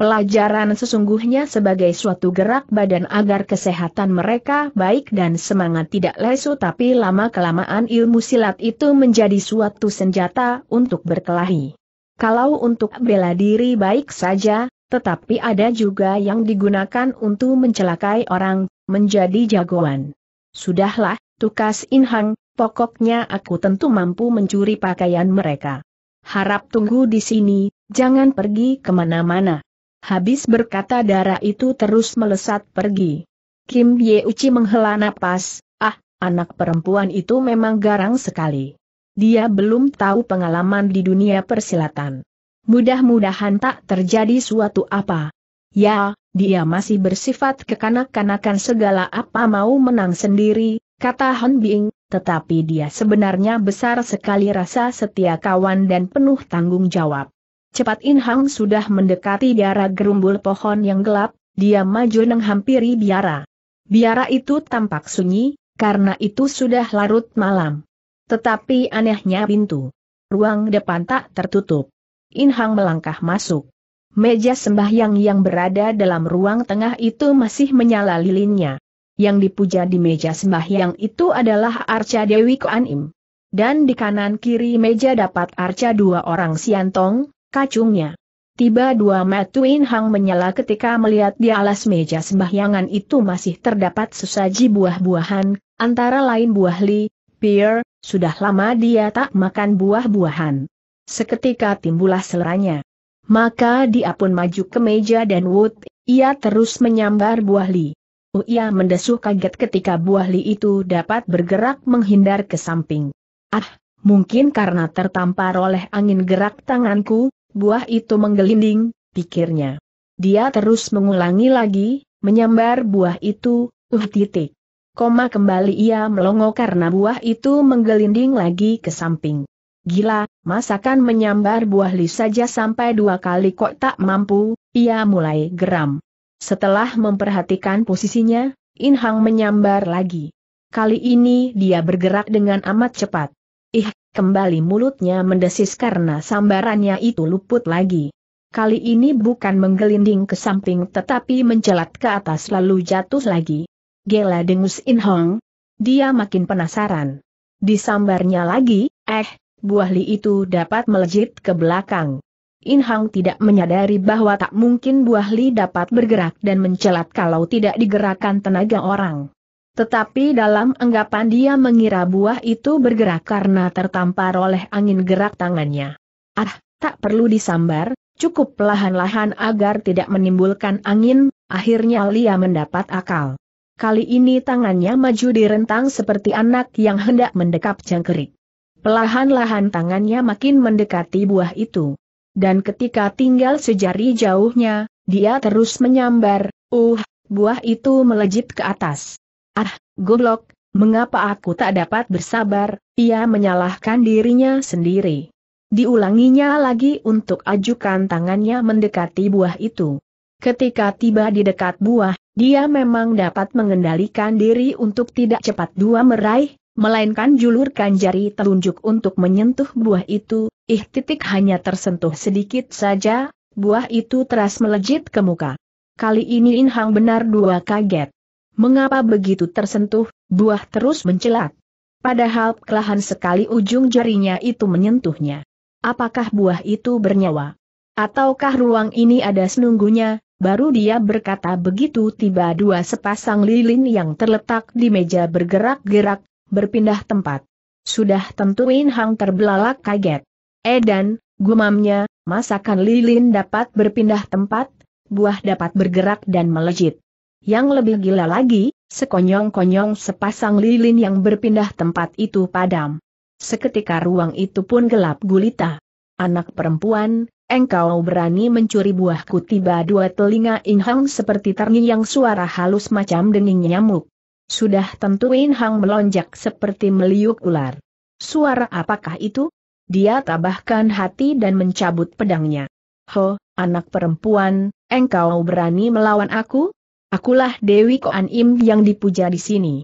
Pelajaran sesungguhnya sebagai suatu gerak badan agar kesehatan mereka baik dan semangat tidak lesu tapi lama-kelamaan ilmu silat itu menjadi suatu senjata untuk berkelahi. Kalau untuk bela diri baik saja, tetapi ada juga yang digunakan untuk mencelakai orang, menjadi jagoan. Sudahlah, tukas Inhang, pokoknya aku tentu mampu mencuri pakaian mereka. Harap tunggu di sini, jangan pergi kemana-mana. Habis berkata darah itu terus melesat pergi. Kim Ye Uchi menghela napas, ah, anak perempuan itu memang garang sekali. Dia belum tahu pengalaman di dunia persilatan. Mudah-mudahan tak terjadi suatu apa. Ya, dia masih bersifat kekanak-kanakan segala apa mau menang sendiri, kata Han Bing, tetapi dia sebenarnya besar sekali rasa setia kawan dan penuh tanggung jawab. Cepat In Hang sudah mendekati biara gerumbul pohon yang gelap, dia maju menghampiri biara. Biara itu tampak sunyi, karena itu sudah larut malam. Tetapi anehnya pintu. Ruang depan tak tertutup. Inhang melangkah masuk. Meja sembahyang yang berada dalam ruang tengah itu masih menyala lilinnya. Yang dipuja di meja sembahyang itu adalah Arca Dewi Im. Dan di kanan kiri meja dapat arca dua orang siantong, kacungnya. Tiba dua metu Inhang menyala ketika melihat di alas meja sembahyangan itu masih terdapat sesaji buah-buahan, antara lain buah li, pear. Sudah lama dia tak makan buah-buahan. Seketika timbullah seleranya. Maka dia pun maju ke meja dan wood, ia terus menyambar buah li. Oh, ia mendesuh kaget ketika buah li itu dapat bergerak menghindar ke samping. Ah, mungkin karena tertampar oleh angin gerak tanganku, buah itu menggelinding, pikirnya. Dia terus mengulangi lagi, menyambar buah itu, uh titik. Koma kembali ia melongo karena buah itu menggelinding lagi ke samping. Gila, masakan menyambar buah li saja sampai dua kali kok tak mampu, ia mulai geram. Setelah memperhatikan posisinya, Inhang menyambar lagi. Kali ini dia bergerak dengan amat cepat. Ih, kembali mulutnya mendesis karena sambarannya itu luput lagi. Kali ini bukan menggelinding ke samping tetapi mencelat ke atas lalu jatuh lagi. Gela dengus In Hong. Dia makin penasaran. Disambarnya lagi, eh, buah li itu dapat melejit ke belakang. In Hong tidak menyadari bahwa tak mungkin buah li dapat bergerak dan mencelat kalau tidak digerakkan tenaga orang. Tetapi dalam anggapan dia mengira buah itu bergerak karena tertampar oleh angin gerak tangannya. Ah, tak perlu disambar, cukup lahan-lahan agar tidak menimbulkan angin, akhirnya Lia mendapat akal. Kali ini tangannya maju direntang seperti anak yang hendak mendekap jangkrik. Pelahan-lahan tangannya makin mendekati buah itu. Dan ketika tinggal sejari jauhnya, dia terus menyambar, uh, buah itu melejit ke atas. Ah, goblok, mengapa aku tak dapat bersabar, ia menyalahkan dirinya sendiri. Diulanginya lagi untuk ajukan tangannya mendekati buah itu. Ketika tiba di dekat buah, dia memang dapat mengendalikan diri untuk tidak cepat dua meraih, melainkan julurkan jari telunjuk untuk menyentuh buah itu, ih titik hanya tersentuh sedikit saja, buah itu teras melejit ke muka. Kali ini Inhang benar dua kaget. Mengapa begitu tersentuh, buah terus mencelat. Padahal kelahan sekali ujung jarinya itu menyentuhnya. Apakah buah itu bernyawa? Ataukah ruang ini ada senunggunya, Baru dia berkata begitu tiba dua sepasang lilin yang terletak di meja bergerak-gerak, berpindah tempat. Sudah tentu Win Hang terbelalak kaget. Edan, eh, gumamnya, masakan lilin dapat berpindah tempat, buah dapat bergerak dan melejit. Yang lebih gila lagi, sekonyong-konyong sepasang lilin yang berpindah tempat itu padam. Seketika ruang itu pun gelap gulita. Anak perempuan, Engkau berani mencuri buahku tiba dua telinga Inhong seperti terngiang suara halus macam denging nyamuk. Sudah tentu Inhong melonjak seperti meliuk ular. Suara apakah itu? Dia tabahkan hati dan mencabut pedangnya. Ho, anak perempuan, engkau berani melawan aku? Akulah Dewi Koan Im yang dipuja di sini.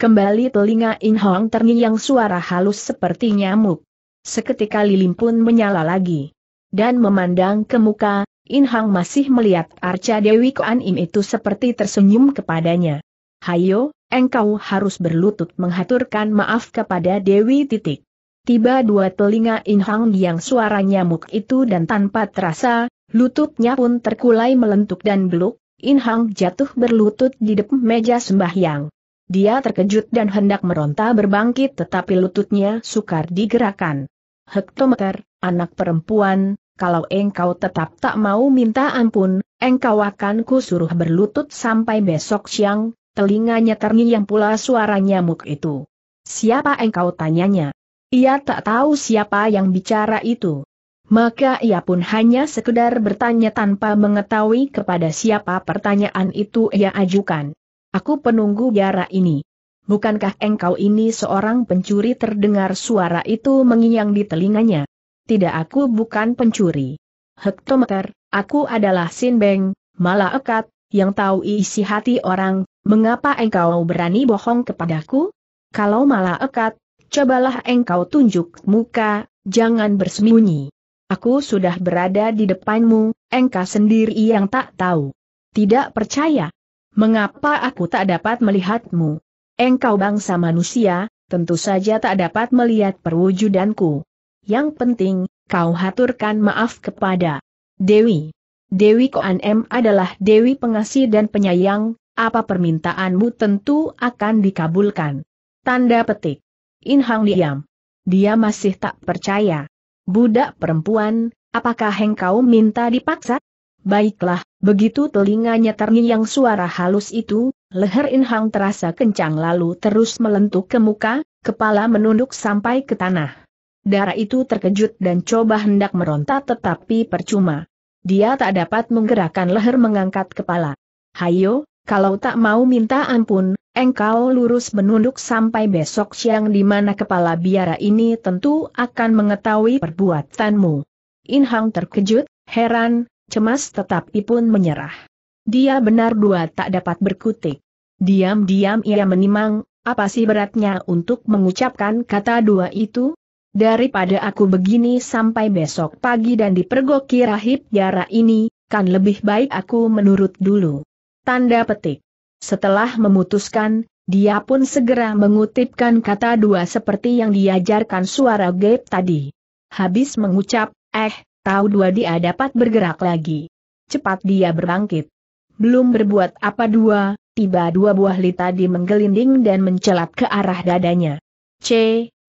Kembali telinga In Hong terngiang suara halus seperti nyamuk. Seketika lilin pun menyala lagi dan memandang ke muka, In Hang masih melihat Arca Dewi Kuan Im itu seperti tersenyum kepadanya. Hayo, engkau harus berlutut menghaturkan maaf kepada Dewi titik. Tiba dua telinga In Hang yang suaranya muk itu dan tanpa terasa, lututnya pun terkulai melentuk dan beluk, In Hang jatuh berlutut di depan meja sembahyang. Dia terkejut dan hendak meronta berbangkit tetapi lututnya sukar digerakkan. Hektometer, anak perempuan, kalau engkau tetap tak mau minta ampun, engkau akan kusuruh berlutut sampai besok siang, telinganya terngiang pula suara nyamuk itu. Siapa engkau tanyanya? Ia tak tahu siapa yang bicara itu. Maka ia pun hanya sekedar bertanya tanpa mengetahui kepada siapa pertanyaan itu ia ajukan. Aku penunggu biara ini. Bukankah engkau ini seorang pencuri terdengar suara itu mengiyang di telinganya? tidak aku bukan pencuri. Hektometer, aku adalah Sinbeng, malah ekat, yang tahu isi hati orang, mengapa engkau berani bohong kepadaku? Kalau malah ekat, cobalah engkau tunjuk muka, jangan bersembunyi. Aku sudah berada di depanmu, engkau sendiri yang tak tahu. Tidak percaya. Mengapa aku tak dapat melihatmu? Engkau bangsa manusia, tentu saja tak dapat melihat perwujudanku. Yang penting, kau haturkan maaf kepada Dewi. Dewi Koan M adalah Dewi pengasih dan penyayang, apa permintaanmu tentu akan dikabulkan. Tanda petik. In Hang diam. Dia masih tak percaya. Budak perempuan, apakah engkau minta dipaksa? Baiklah, begitu telinganya terngiang suara halus itu, leher In Hang terasa kencang lalu terus melentuk ke muka, kepala menunduk sampai ke tanah. Darah itu terkejut dan coba hendak meronta tetapi percuma. Dia tak dapat menggerakkan leher mengangkat kepala. Hayo, kalau tak mau minta ampun, engkau lurus menunduk sampai besok siang di mana kepala biara ini tentu akan mengetahui perbuatanmu. Inhang terkejut, heran, cemas tetapi pun menyerah. Dia benar dua tak dapat berkutik. Diam-diam ia menimang, apa sih beratnya untuk mengucapkan kata dua itu? Daripada aku begini sampai besok pagi dan dipergoki rahib jara ini, kan lebih baik aku menurut dulu. Tanda petik. Setelah memutuskan, dia pun segera mengutipkan kata dua seperti yang diajarkan suara gaib tadi. Habis mengucap, eh, tahu dua dia dapat bergerak lagi. Cepat dia berbangkit. Belum berbuat apa dua, tiba dua buah li tadi menggelinding dan mencelat ke arah dadanya. C,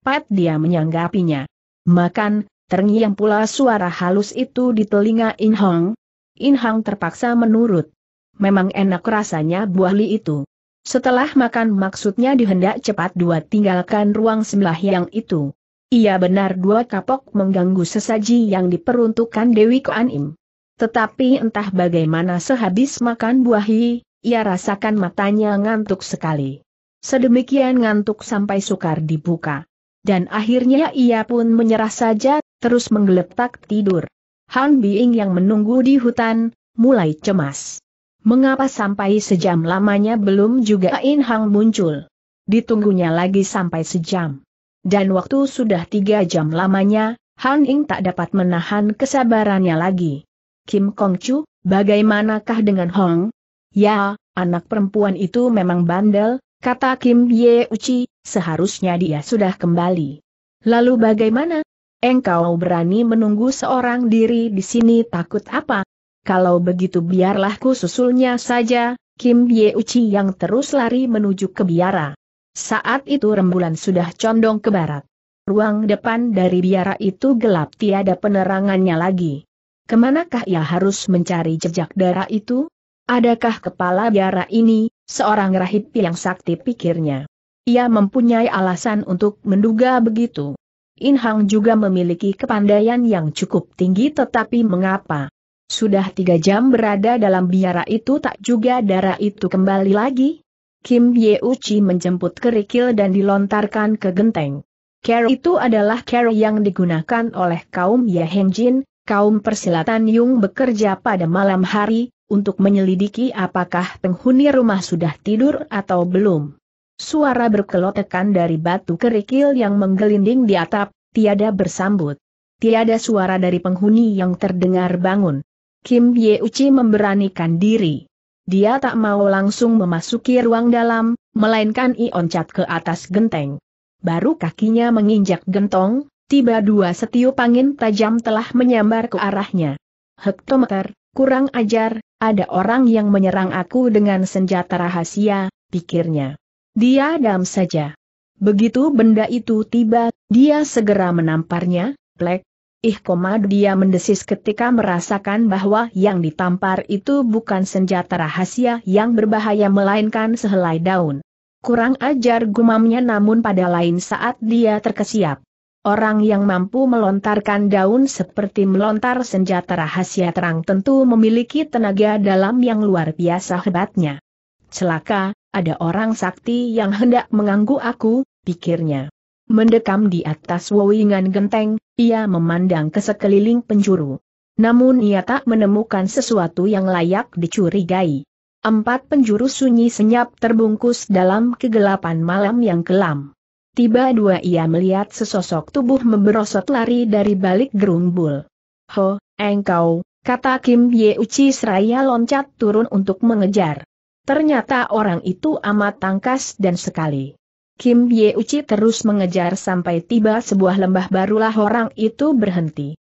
cepat dia menyanggapinya. Makan, terngiang pula suara halus itu di telinga In Hong. In Hong terpaksa menurut. Memang enak rasanya buah li itu. Setelah makan maksudnya dihendak cepat dua tinggalkan ruang sembelah yang itu. Ia benar dua kapok mengganggu sesaji yang diperuntukkan Dewi Kuan Im. Tetapi entah bagaimana sehabis makan buah hi, ia rasakan matanya ngantuk sekali. Sedemikian ngantuk sampai sukar dibuka dan akhirnya ia pun menyerah saja, terus menggeletak tidur. Han Bing yang menunggu di hutan, mulai cemas. Mengapa sampai sejam lamanya belum juga In Hang muncul? Ditunggunya lagi sampai sejam. Dan waktu sudah tiga jam lamanya, Han Ing tak dapat menahan kesabarannya lagi. Kim Kong Chu, bagaimanakah dengan Hong? Ya, anak perempuan itu memang bandel, kata Kim Ye Uci, Seharusnya dia sudah kembali. Lalu bagaimana? Engkau berani menunggu seorang diri di sini takut apa? Kalau begitu biarlah ku susulnya saja, Kim Ye Uchi yang terus lari menuju ke biara. Saat itu rembulan sudah condong ke barat. Ruang depan dari biara itu gelap tiada penerangannya lagi. Kemanakah ia harus mencari jejak darah itu? Adakah kepala biara ini, seorang rahib yang sakti pikirnya? Ia mempunyai alasan untuk menduga begitu. In Hang juga memiliki kepandaian yang cukup tinggi tetapi mengapa? Sudah tiga jam berada dalam biara itu tak juga darah itu kembali lagi? Kim Ye Uchi menjemput kerikil dan dilontarkan ke genteng. Care itu adalah care yang digunakan oleh kaum Ye Heng Jin, kaum persilatan Yung bekerja pada malam hari, untuk menyelidiki apakah penghuni rumah sudah tidur atau belum. Suara berkelotekan dari batu kerikil yang menggelinding di atap, tiada bersambut. Tiada suara dari penghuni yang terdengar bangun. Kim Ye Uchi memberanikan diri. Dia tak mau langsung memasuki ruang dalam, melainkan ioncat ke atas genteng. Baru kakinya menginjak gentong, tiba dua setiup angin tajam telah menyambar ke arahnya. Hektometer, kurang ajar, ada orang yang menyerang aku dengan senjata rahasia, pikirnya. Dia dam saja. Begitu benda itu tiba, dia segera menamparnya, plek. Ih koma dia mendesis ketika merasakan bahwa yang ditampar itu bukan senjata rahasia yang berbahaya melainkan sehelai daun. Kurang ajar gumamnya namun pada lain saat dia terkesiap. Orang yang mampu melontarkan daun seperti melontar senjata rahasia terang tentu memiliki tenaga dalam yang luar biasa hebatnya. Celaka, ada orang sakti yang hendak mengganggu aku, pikirnya. Mendekam di atas wawingan genteng, ia memandang ke sekeliling penjuru. Namun ia tak menemukan sesuatu yang layak dicurigai. Empat penjuru sunyi senyap terbungkus dalam kegelapan malam yang kelam. Tiba dua ia melihat sesosok tubuh memberosot lari dari balik gerumbul. Ho, engkau, kata Kim Ye Uchi seraya loncat turun untuk mengejar. Ternyata orang itu amat tangkas dan sekali. Kim Ye Uci terus mengejar sampai tiba sebuah lembah barulah orang itu berhenti.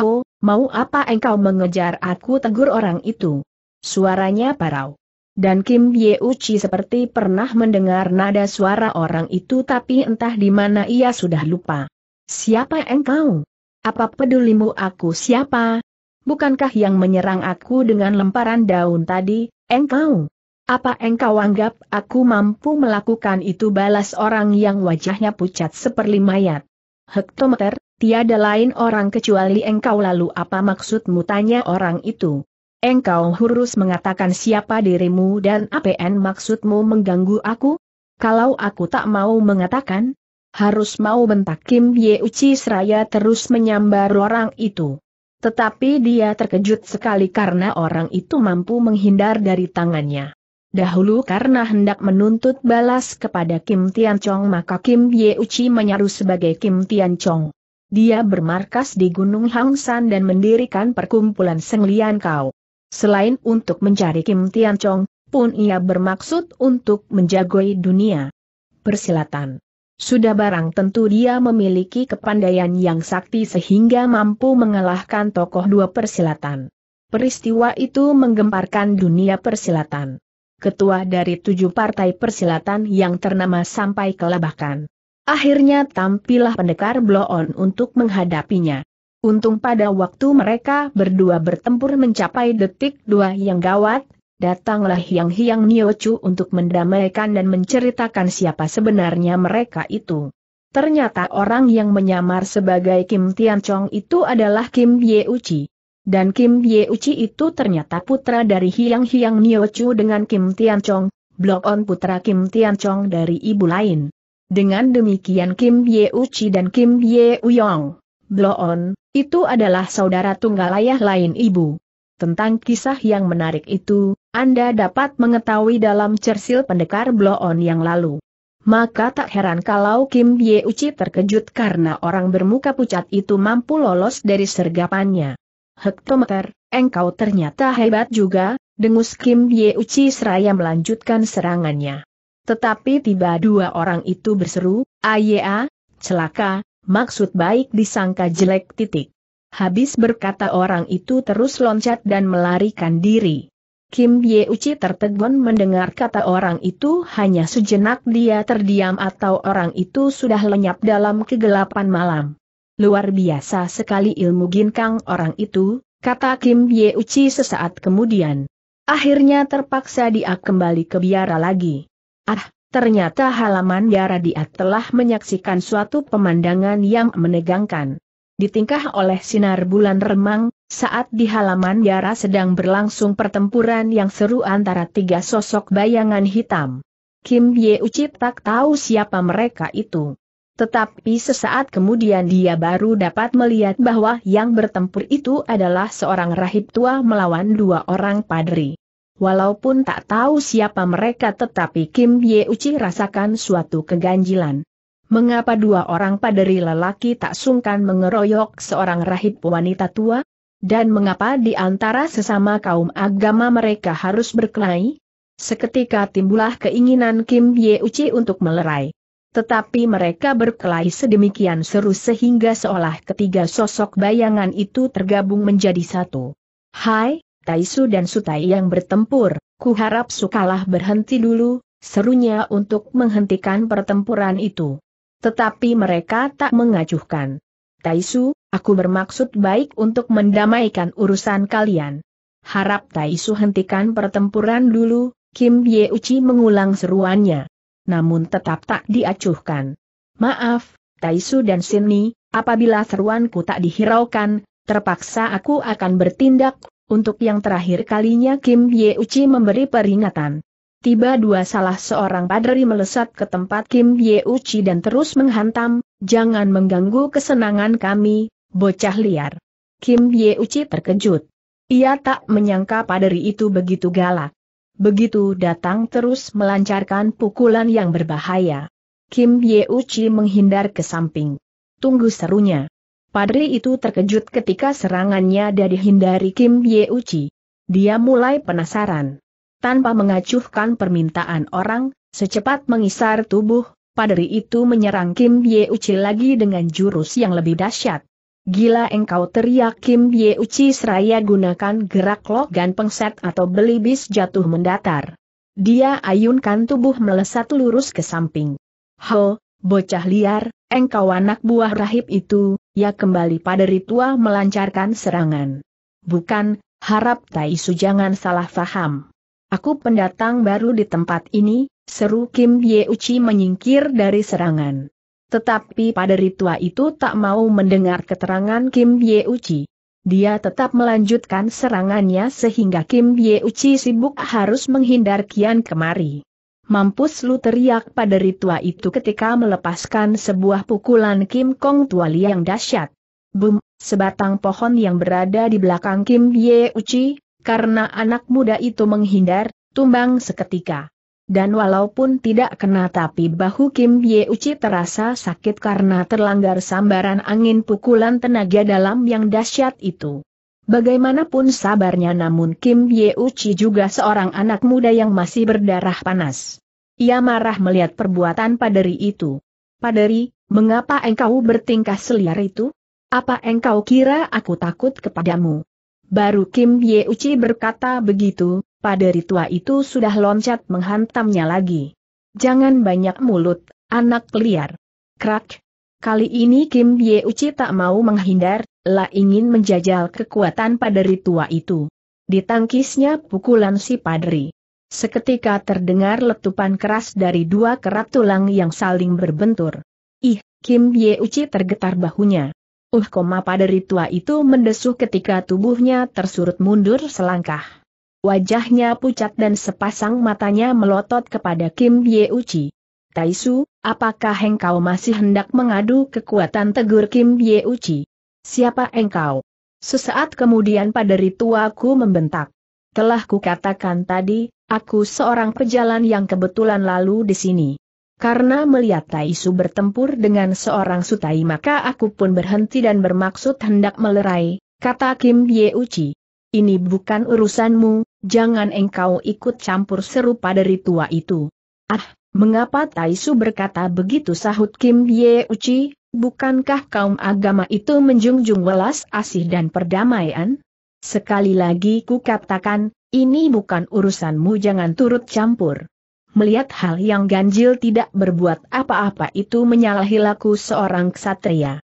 Ho, mau apa engkau mengejar aku tegur orang itu? Suaranya parau. Dan Kim Ye Uci seperti pernah mendengar nada suara orang itu tapi entah di mana ia sudah lupa. Siapa engkau? Apa pedulimu aku siapa? Bukankah yang menyerang aku dengan lemparan daun tadi, engkau? Apa engkau anggap aku mampu melakukan itu balas orang yang wajahnya pucat seperti mayat? Hektometer, tiada lain orang kecuali engkau lalu apa maksudmu tanya orang itu? Engkau harus mengatakan siapa dirimu dan apn maksudmu mengganggu aku? Kalau aku tak mau mengatakan, harus mau bentak Kim Ye Uci seraya terus menyambar orang itu. Tetapi dia terkejut sekali karena orang itu mampu menghindar dari tangannya. Dahulu karena hendak menuntut balas kepada Kim Tian Chong maka Kim Ye Uchi menyaru sebagai Kim Tian Chong. Dia bermarkas di Gunung San dan mendirikan perkumpulan Senglian Kau. Selain untuk mencari Kim Tian Chong, pun ia bermaksud untuk menjagoi dunia persilatan. Sudah barang tentu dia memiliki kepandaian yang sakti sehingga mampu mengalahkan tokoh dua persilatan. Peristiwa itu menggemparkan dunia persilatan ketua dari tujuh partai persilatan yang ternama sampai kelabakan. Akhirnya tampillah pendekar Bloon untuk menghadapinya. Untung pada waktu mereka berdua bertempur mencapai detik dua yang gawat, datanglah yang hiang Niochu untuk mendamaikan dan menceritakan siapa sebenarnya mereka itu. Ternyata orang yang menyamar sebagai Kim Tian Chong itu adalah Kim Ye Uchi. Dan Kim Ye Uchi itu ternyata putra dari Hiang Hiang Nio Chu dengan Kim Tian Chong, blok on putra Kim Tian Chong dari ibu lain. Dengan demikian Kim Ye Uchi dan Kim Ye Uyong, blok on, itu adalah saudara tunggal ayah lain ibu. Tentang kisah yang menarik itu, Anda dapat mengetahui dalam cersil pendekar blok on yang lalu. Maka tak heran kalau Kim Ye Uchi terkejut karena orang bermuka pucat itu mampu lolos dari sergapannya hektometer, engkau ternyata hebat juga, dengus Kim Ye Uchi seraya melanjutkan serangannya. Tetapi tiba dua orang itu berseru, Aya, celaka, maksud baik disangka jelek titik. Habis berkata orang itu terus loncat dan melarikan diri. Kim Ye Uchi tertegun mendengar kata orang itu hanya sejenak dia terdiam atau orang itu sudah lenyap dalam kegelapan malam luar biasa sekali ilmu ginkang orang itu, kata Kim Ye Uci sesaat kemudian. Akhirnya terpaksa dia kembali ke biara lagi. Ah, ternyata halaman biara dia telah menyaksikan suatu pemandangan yang menegangkan. Ditingkah oleh sinar bulan remang, saat di halaman biara sedang berlangsung pertempuran yang seru antara tiga sosok bayangan hitam. Kim Ye Uci tak tahu siapa mereka itu. Tetapi sesaat kemudian dia baru dapat melihat bahwa yang bertempur itu adalah seorang rahib tua melawan dua orang padri. Walaupun tak tahu siapa mereka tetapi Kim Ye Uchi rasakan suatu keganjilan. Mengapa dua orang padri lelaki tak sungkan mengeroyok seorang rahib wanita tua? Dan mengapa di antara sesama kaum agama mereka harus berkelahi? Seketika timbulah keinginan Kim Ye Uchi untuk melerai. Tetapi mereka berkelahi sedemikian seru sehingga seolah ketiga sosok bayangan itu tergabung menjadi satu. Hai, Taisu dan Sutai yang bertempur, ku kuharap Sukalah berhenti dulu, serunya untuk menghentikan pertempuran itu. Tetapi mereka tak mengacuhkan. Taisu, aku bermaksud baik untuk mendamaikan urusan kalian. Harap Taisu hentikan pertempuran dulu, Kim Ye Uchi mengulang seruannya namun tetap tak diacuhkan. Maaf, Taisu dan Sini, apabila seruanku tak dihiraukan, terpaksa aku akan bertindak, untuk yang terakhir kalinya Kim Ye Uchi memberi peringatan. Tiba dua salah seorang padri melesat ke tempat Kim Ye Uchi dan terus menghantam, jangan mengganggu kesenangan kami, bocah liar. Kim Ye Uchi terkejut. Ia tak menyangka padri itu begitu galak. Begitu datang terus melancarkan pukulan yang berbahaya. Kim Uchi menghindar ke samping. Tunggu serunya. Padri itu terkejut ketika serangannya dari hindari Kim Uchi. Dia mulai penasaran. Tanpa mengacuhkan permintaan orang, secepat mengisar tubuh, padri itu menyerang Kim Uchi lagi dengan jurus yang lebih dahsyat. Gila engkau teriak Kim Ye Uci seraya gunakan gerak logan pengset atau belibis jatuh mendatar. Dia ayunkan tubuh melesat lurus ke samping. Ho, bocah liar, engkau anak buah rahib itu, ya kembali pada ritual melancarkan serangan. Bukan, harap Tai Su jangan salah faham. Aku pendatang baru di tempat ini, seru Kim Ye Uci menyingkir dari serangan. Tetapi pada ritua itu tak mau mendengar keterangan Kim Ye Uchi. Dia tetap melanjutkan serangannya sehingga Kim Ye Uchi sibuk harus menghindar kian kemari. Mampus lu teriak pada ritua itu ketika melepaskan sebuah pukulan Kim Kong Tuali yang dahsyat. Bum, sebatang pohon yang berada di belakang Kim Ye Uchi, karena anak muda itu menghindar, tumbang seketika. Dan walaupun tidak kena tapi bahu Kim Ye Uci terasa sakit karena terlanggar sambaran angin pukulan tenaga dalam yang dahsyat itu. Bagaimanapun sabarnya namun Kim Ye Uci juga seorang anak muda yang masih berdarah panas. Ia marah melihat perbuatan Paderi itu. Paderi, mengapa engkau bertingkah seliar itu? Apa engkau kira aku takut kepadamu? Baru Kim Ye Uci berkata begitu, paderi tua itu sudah loncat menghantamnya lagi. Jangan banyak mulut, anak liar. Krak! Kali ini Kim Ye Uchi tak mau menghindar, lah ingin menjajal kekuatan paderi tua itu. Ditangkisnya pukulan si paderi. Seketika terdengar letupan keras dari dua kerat tulang yang saling berbentur. Ih, Kim Ye Uchi tergetar bahunya. Uh koma paderi tua itu mendesuh ketika tubuhnya tersurut mundur selangkah. Wajahnya pucat dan sepasang matanya melotot kepada Kim Ye Uchi. Taisu, apakah engkau masih hendak mengadu kekuatan tegur Kim Ye Uchi? Siapa engkau? Sesaat kemudian paderi tuaku membentak. Telah kukatakan tadi, aku seorang pejalan yang kebetulan lalu di sini. Karena melihat Taisu bertempur dengan seorang sutai maka aku pun berhenti dan bermaksud hendak melerai, kata Kim Ye Uchi. Ini bukan urusanmu, jangan engkau ikut campur serupa dari tua itu. Ah, mengapa Taisu berkata begitu sahut Kim Ye Uchi, bukankah kaum agama itu menjunjung welas asih dan perdamaian? Sekali lagi ku katakan, ini bukan urusanmu jangan turut campur. Melihat hal yang ganjil tidak berbuat apa-apa itu menyalahi laku seorang ksatria.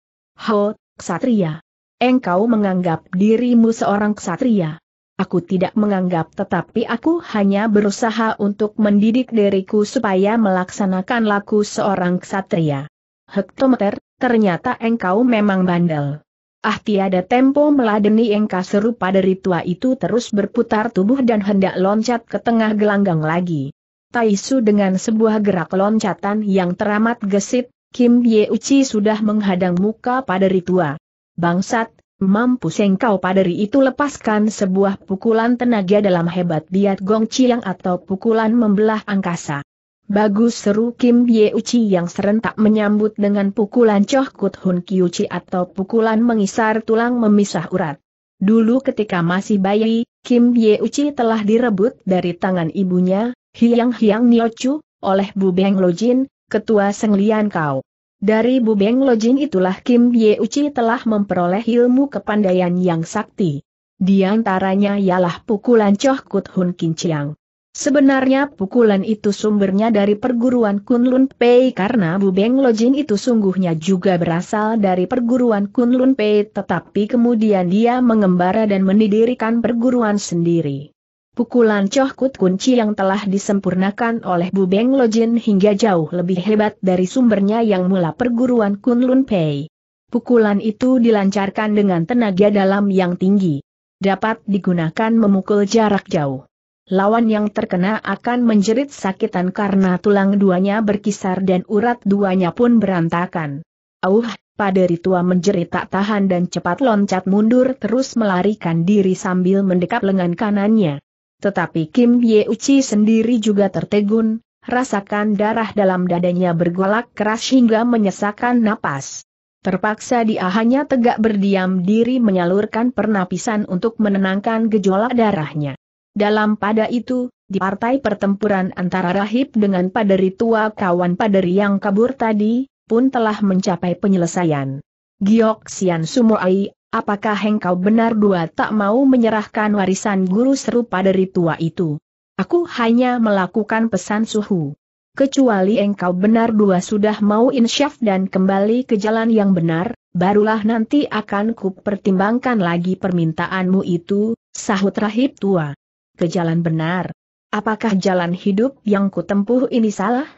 Ho, ksatria. Engkau menganggap dirimu seorang ksatria. Aku tidak menganggap tetapi aku hanya berusaha untuk mendidik diriku supaya melaksanakan laku seorang ksatria. Hektometer, ternyata engkau memang bandel. Ah tiada tempo meladeni engkau serupa dari tua itu terus berputar tubuh dan hendak loncat ke tengah gelanggang lagi. Taisu dengan sebuah gerak loncatan yang teramat gesit, Kim Ye Uchi sudah menghadang muka pada ritua. Bangsat, Mampus engkau padari itu lepaskan sebuah pukulan tenaga dalam hebat diat gong ciang atau pukulan membelah angkasa. Bagus seru Kim Ye Uchi yang serentak menyambut dengan pukulan Choh Kut Hun atau pukulan mengisar tulang memisah urat. Dulu ketika masih bayi, Kim Ye Uchi telah direbut dari tangan ibunya, Hiang Hiang Niochu, oleh Bu Beng Lojin, ketua Senglian Kau. Dari Bu Beng Lojin itulah Kim Ye Uci telah memperoleh ilmu kepandaian yang sakti. Di antaranya ialah pukulan Choh Kut Hun Kinciang. Sebenarnya pukulan itu sumbernya dari perguruan Kunlun Pei karena Bu Beng Lojin itu sungguhnya juga berasal dari perguruan Kunlun Pei tetapi kemudian dia mengembara dan mendirikan perguruan sendiri. Pukulan Choh Kut Kunci yang telah disempurnakan oleh Bu Beng Lojin hingga jauh lebih hebat dari sumbernya yang mula perguruan Kun Lun Pei. Pukulan itu dilancarkan dengan tenaga dalam yang tinggi. Dapat digunakan memukul jarak jauh. Lawan yang terkena akan menjerit sakitan karena tulang duanya berkisar dan urat duanya pun berantakan. Auh, pada ritua menjerit tak tahan dan cepat loncat mundur terus melarikan diri sambil mendekap lengan kanannya. Tetapi Kim Ye Uchi sendiri juga tertegun, rasakan darah dalam dadanya bergolak keras hingga menyesakan napas. Terpaksa dia hanya tegak berdiam diri menyalurkan pernapisan untuk menenangkan gejolak darahnya. Dalam pada itu, di partai pertempuran antara Rahib dengan Paderi tua kawan Paderi yang kabur tadi, pun telah mencapai penyelesaian. Giok Xian Sumoai apakah engkau benar dua tak mau menyerahkan warisan guru serupa dari tua itu? Aku hanya melakukan pesan suhu. Kecuali engkau benar dua sudah mau insyaf dan kembali ke jalan yang benar, barulah nanti akan kupertimbangkan lagi permintaanmu itu, sahut rahib tua. Ke jalan benar. Apakah jalan hidup yang kutempuh ini salah?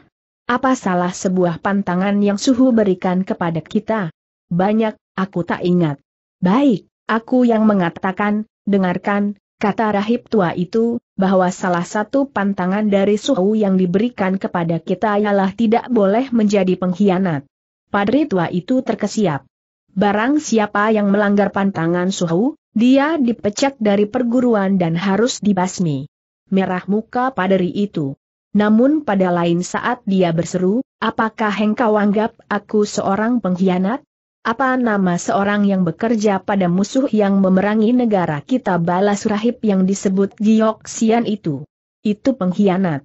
Apa salah sebuah pantangan yang suhu berikan kepada kita? Banyak, aku tak ingat. Baik, aku yang mengatakan, dengarkan, kata rahib tua itu, bahwa salah satu pantangan dari suhu yang diberikan kepada kita ialah tidak boleh menjadi pengkhianat. Padri tua itu terkesiap. Barang siapa yang melanggar pantangan suhu, dia dipecat dari perguruan dan harus dibasmi. Merah muka padri itu. Namun pada lain saat dia berseru, apakah engkau anggap aku seorang pengkhianat? Apa nama seorang yang bekerja pada musuh yang memerangi negara kita balas rahib yang disebut Giok Sian itu? Itu pengkhianat.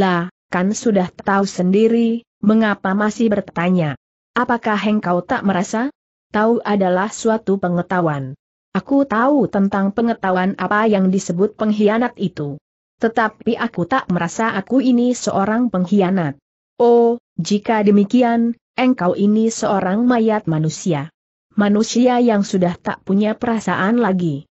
Lah, kan sudah tahu sendiri, mengapa masih bertanya? Apakah engkau tak merasa? Tahu adalah suatu pengetahuan. Aku tahu tentang pengetahuan apa yang disebut pengkhianat itu. Tetapi aku tak merasa aku ini seorang pengkhianat. Oh, jika demikian, engkau ini seorang mayat manusia. Manusia yang sudah tak punya perasaan lagi.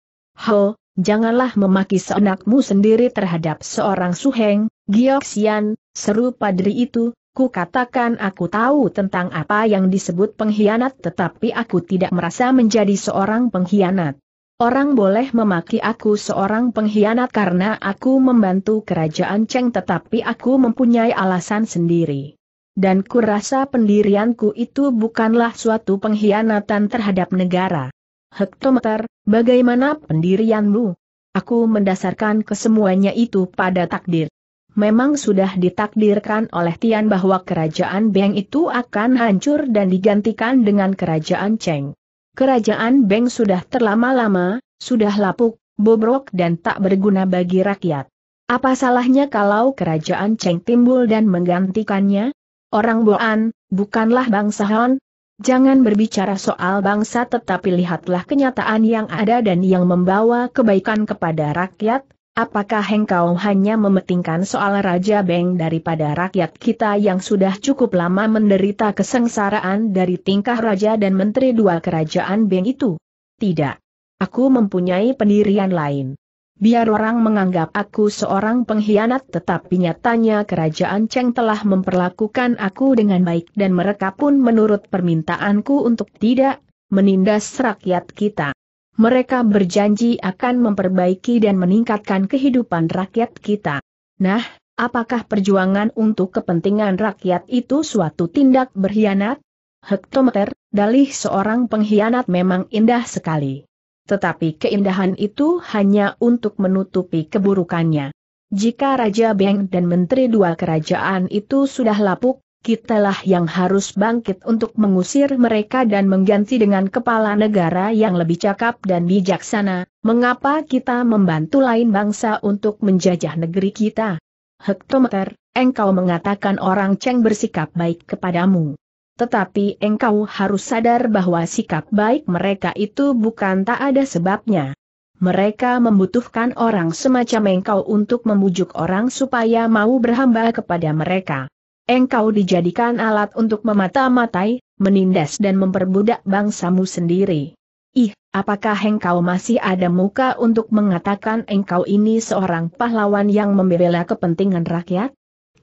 Ho, janganlah memaki seenakmu sendiri terhadap seorang suheng, Gioxian, seru padri itu, ku katakan aku tahu tentang apa yang disebut pengkhianat tetapi aku tidak merasa menjadi seorang pengkhianat. Orang boleh memaki aku seorang pengkhianat karena aku membantu kerajaan Cheng tetapi aku mempunyai alasan sendiri dan kurasa pendirianku itu bukanlah suatu pengkhianatan terhadap negara. Hektometer, bagaimana pendirianmu? Aku mendasarkan kesemuanya itu pada takdir. Memang sudah ditakdirkan oleh Tian bahwa kerajaan Beng itu akan hancur dan digantikan dengan kerajaan Cheng. Kerajaan Beng sudah terlama-lama, sudah lapuk, bobrok dan tak berguna bagi rakyat. Apa salahnya kalau kerajaan Cheng timbul dan menggantikannya? Orang Boan, bukanlah bangsa Hon. Jangan berbicara soal bangsa tetapi lihatlah kenyataan yang ada dan yang membawa kebaikan kepada rakyat, Apakah engkau hanya memetingkan soal Raja Beng daripada rakyat kita yang sudah cukup lama menderita kesengsaraan dari tingkah Raja dan Menteri dua Kerajaan Beng itu? Tidak. Aku mempunyai pendirian lain. Biar orang menganggap aku seorang pengkhianat tetapi nyatanya kerajaan Cheng telah memperlakukan aku dengan baik dan mereka pun menurut permintaanku untuk tidak menindas rakyat kita. Mereka berjanji akan memperbaiki dan meningkatkan kehidupan rakyat kita. Nah, apakah perjuangan untuk kepentingan rakyat itu suatu tindak berkhianat? Hektometer, dalih seorang pengkhianat memang indah sekali tetapi keindahan itu hanya untuk menutupi keburukannya. Jika Raja Beng dan Menteri dua kerajaan itu sudah lapuk, kitalah yang harus bangkit untuk mengusir mereka dan mengganti dengan kepala negara yang lebih cakap dan bijaksana, mengapa kita membantu lain bangsa untuk menjajah negeri kita? Hektometer, engkau mengatakan orang Cheng bersikap baik kepadamu. Tetapi engkau harus sadar bahwa sikap baik mereka itu bukan tak ada sebabnya. Mereka membutuhkan orang semacam engkau untuk membujuk orang supaya mau berhamba kepada mereka. Engkau dijadikan alat untuk memata-matai, menindas dan memperbudak bangsamu sendiri. Ih, apakah engkau masih ada muka untuk mengatakan engkau ini seorang pahlawan yang membela kepentingan rakyat?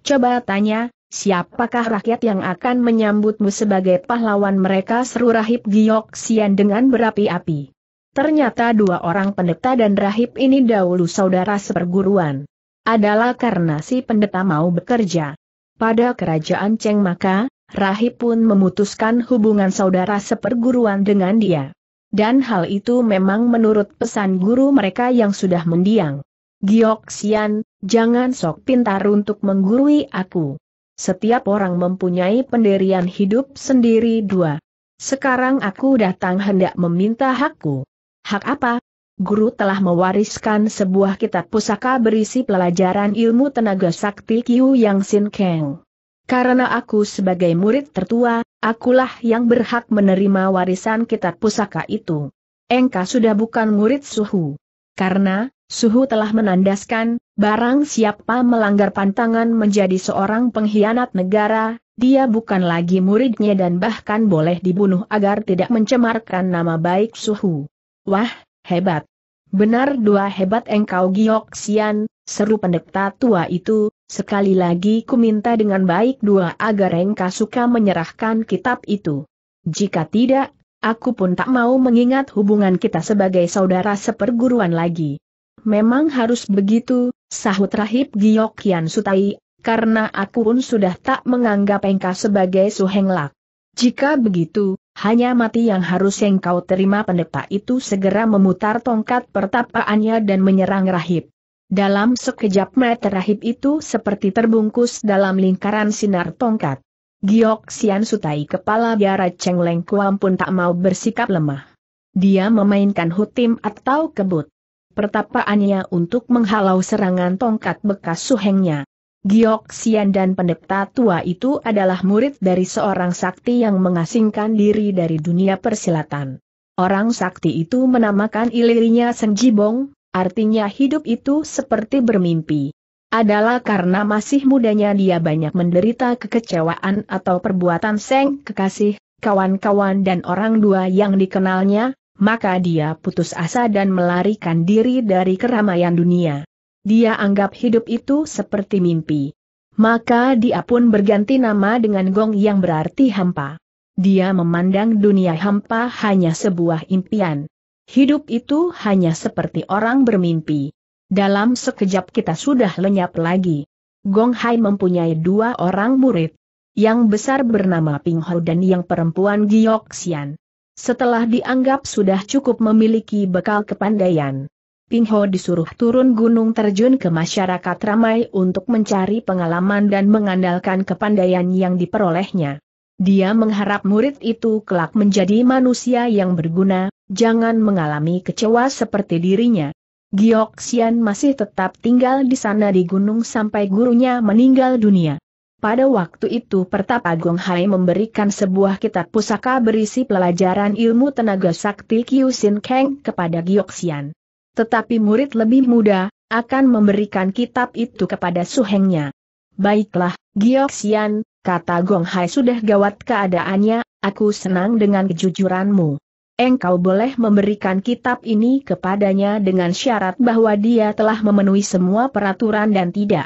Coba tanya, Siapakah rakyat yang akan menyambutmu sebagai pahlawan mereka seru Rahib Giok Sian dengan berapi-api. Ternyata dua orang pendeta dan rahib ini dahulu saudara seperguruan. Adalah karena si pendeta mau bekerja. Pada kerajaan Cheng maka, Rahib pun memutuskan hubungan saudara seperguruan dengan dia. Dan hal itu memang menurut pesan guru mereka yang sudah mendiang. Giok Sian, jangan sok pintar untuk menggurui aku. Setiap orang mempunyai pendirian hidup sendiri dua. Sekarang aku datang hendak meminta hakku. Hak apa? Guru telah mewariskan sebuah kitab pusaka berisi pelajaran ilmu tenaga sakti Kiu Yang Sin Keng. Karena aku sebagai murid tertua, akulah yang berhak menerima warisan kitab pusaka itu. Engka sudah bukan murid suhu. Karena, suhu telah menandaskan, Barang siapa melanggar pantangan menjadi seorang pengkhianat negara, dia bukan lagi muridnya dan bahkan boleh dibunuh agar tidak mencemarkan nama baik suhu. Wah, hebat. Benar dua hebat engkau Giok Sian, seru pendekta tua itu, sekali lagi ku minta dengan baik dua agar engkau suka menyerahkan kitab itu. Jika tidak, aku pun tak mau mengingat hubungan kita sebagai saudara seperguruan lagi memang harus begitu, sahut Rahib Giok Kian Sutai, karena aku pun sudah tak menganggap engkau sebagai suheng lak. Jika begitu, hanya mati yang harus engkau terima pendeta itu segera memutar tongkat pertapaannya dan menyerang Rahib. Dalam sekejap mata Rahib itu seperti terbungkus dalam lingkaran sinar tongkat. Giok Sian Sutai kepala biara Cheng Leng Kuam pun tak mau bersikap lemah. Dia memainkan hutim atau kebut pertapaannya untuk menghalau serangan tongkat bekas suhengnya. Giok Xian dan pendeta tua itu adalah murid dari seorang sakti yang mengasingkan diri dari dunia persilatan. Orang sakti itu menamakan ilirinya Senjibong, artinya hidup itu seperti bermimpi. Adalah karena masih mudanya dia banyak menderita kekecewaan atau perbuatan seng kekasih, kawan-kawan dan orang dua yang dikenalnya, maka dia putus asa dan melarikan diri dari keramaian dunia. Dia anggap hidup itu seperti mimpi. Maka dia pun berganti nama dengan Gong yang berarti hampa. Dia memandang dunia hampa hanya sebuah impian. Hidup itu hanya seperti orang bermimpi. Dalam sekejap kita sudah lenyap lagi. Gong Hai mempunyai dua orang murid. Yang besar bernama Ping Ho dan yang perempuan Giok Xian. Setelah dianggap sudah cukup memiliki bekal kepandaian, Ping Pingho disuruh turun gunung terjun ke masyarakat ramai untuk mencari pengalaman dan mengandalkan kepandaian yang diperolehnya. Dia mengharap murid itu kelak menjadi manusia yang berguna, jangan mengalami kecewa seperti dirinya. Giok Xian masih tetap tinggal di sana di gunung sampai gurunya meninggal dunia. Pada waktu itu pertapa Gong Hai memberikan sebuah kitab pusaka berisi pelajaran ilmu tenaga sakti Sin Kang kepada Xian. Tetapi murid lebih muda, akan memberikan kitab itu kepada Su Hengnya. Baiklah, Xian, kata Gong Hai sudah gawat keadaannya, aku senang dengan kejujuranmu. Engkau boleh memberikan kitab ini kepadanya dengan syarat bahwa dia telah memenuhi semua peraturan dan tidak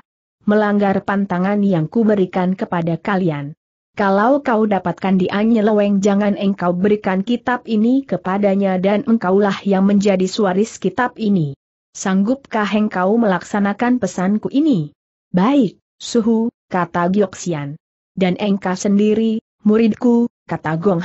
melanggar pantangan yang kuberikan kepada kalian. Kalau kau dapatkan di nyeleweng jangan engkau berikan kitab ini kepadanya dan engkaulah yang menjadi suaris kitab ini. Sanggupkah engkau melaksanakan pesanku ini? Baik, suhu, kata Gyoksian. Dan engkau sendiri, muridku, kata Gong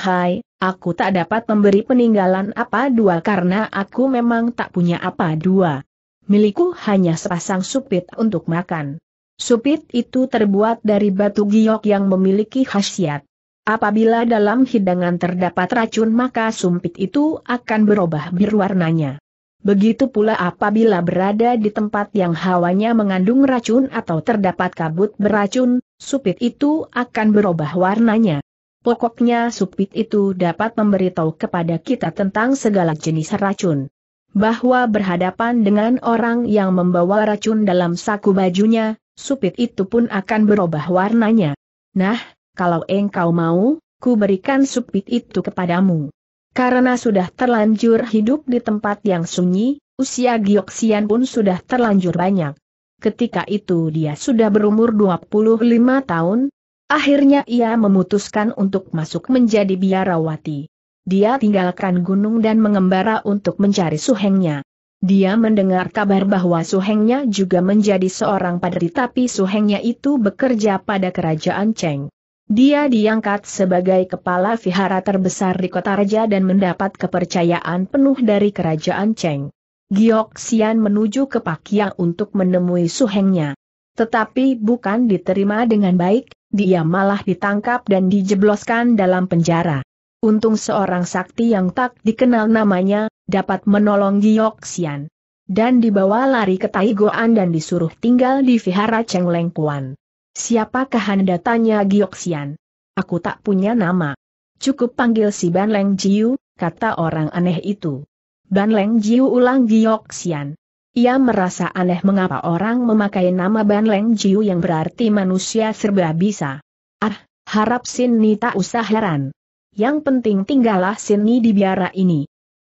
aku tak dapat memberi peninggalan apa dua karena aku memang tak punya apa dua. Milikku hanya sepasang supit untuk makan. Supit itu terbuat dari batu giok yang memiliki khasiat. Apabila dalam hidangan terdapat racun maka sumpit itu akan berubah biru warnanya. Begitu pula apabila berada di tempat yang hawanya mengandung racun atau terdapat kabut beracun, supit itu akan berubah warnanya. Pokoknya supit itu dapat memberitahu kepada kita tentang segala jenis racun. Bahwa berhadapan dengan orang yang membawa racun dalam saku bajunya, supit itu pun akan berubah warnanya. Nah, kalau engkau mau, ku berikan supit itu kepadamu. Karena sudah terlanjur hidup di tempat yang sunyi, usia Gioksian pun sudah terlanjur banyak. Ketika itu dia sudah berumur 25 tahun, akhirnya ia memutuskan untuk masuk menjadi biarawati. Dia tinggalkan gunung dan mengembara untuk mencari suhengnya. Dia mendengar kabar bahwa suhengnya juga menjadi seorang paderi, tapi suhengnya itu bekerja pada kerajaan Cheng. Dia diangkat sebagai kepala vihara terbesar di kota raja dan mendapat kepercayaan penuh dari kerajaan Cheng. Giok Xian menuju ke Pakyang untuk menemui suhengnya. Tetapi bukan diterima dengan baik, dia malah ditangkap dan dijebloskan dalam penjara. Untung seorang sakti yang tak dikenal namanya, dapat menolong Giok Xian. Dan dibawa lari ke Taigoan dan disuruh tinggal di vihara Cheng Leng Kuan. Siapakah Anda tanya Xian? Aku tak punya nama. Cukup panggil si Ban Leng Jiu, kata orang aneh itu. Ban Leng Jiu ulang Giok Xian. Ia merasa aneh mengapa orang memakai nama Ban Leng Jiu yang berarti manusia serba bisa. Ah, harap Sin ni tak usah heran. Yang penting tinggallah Sin ni di biara ini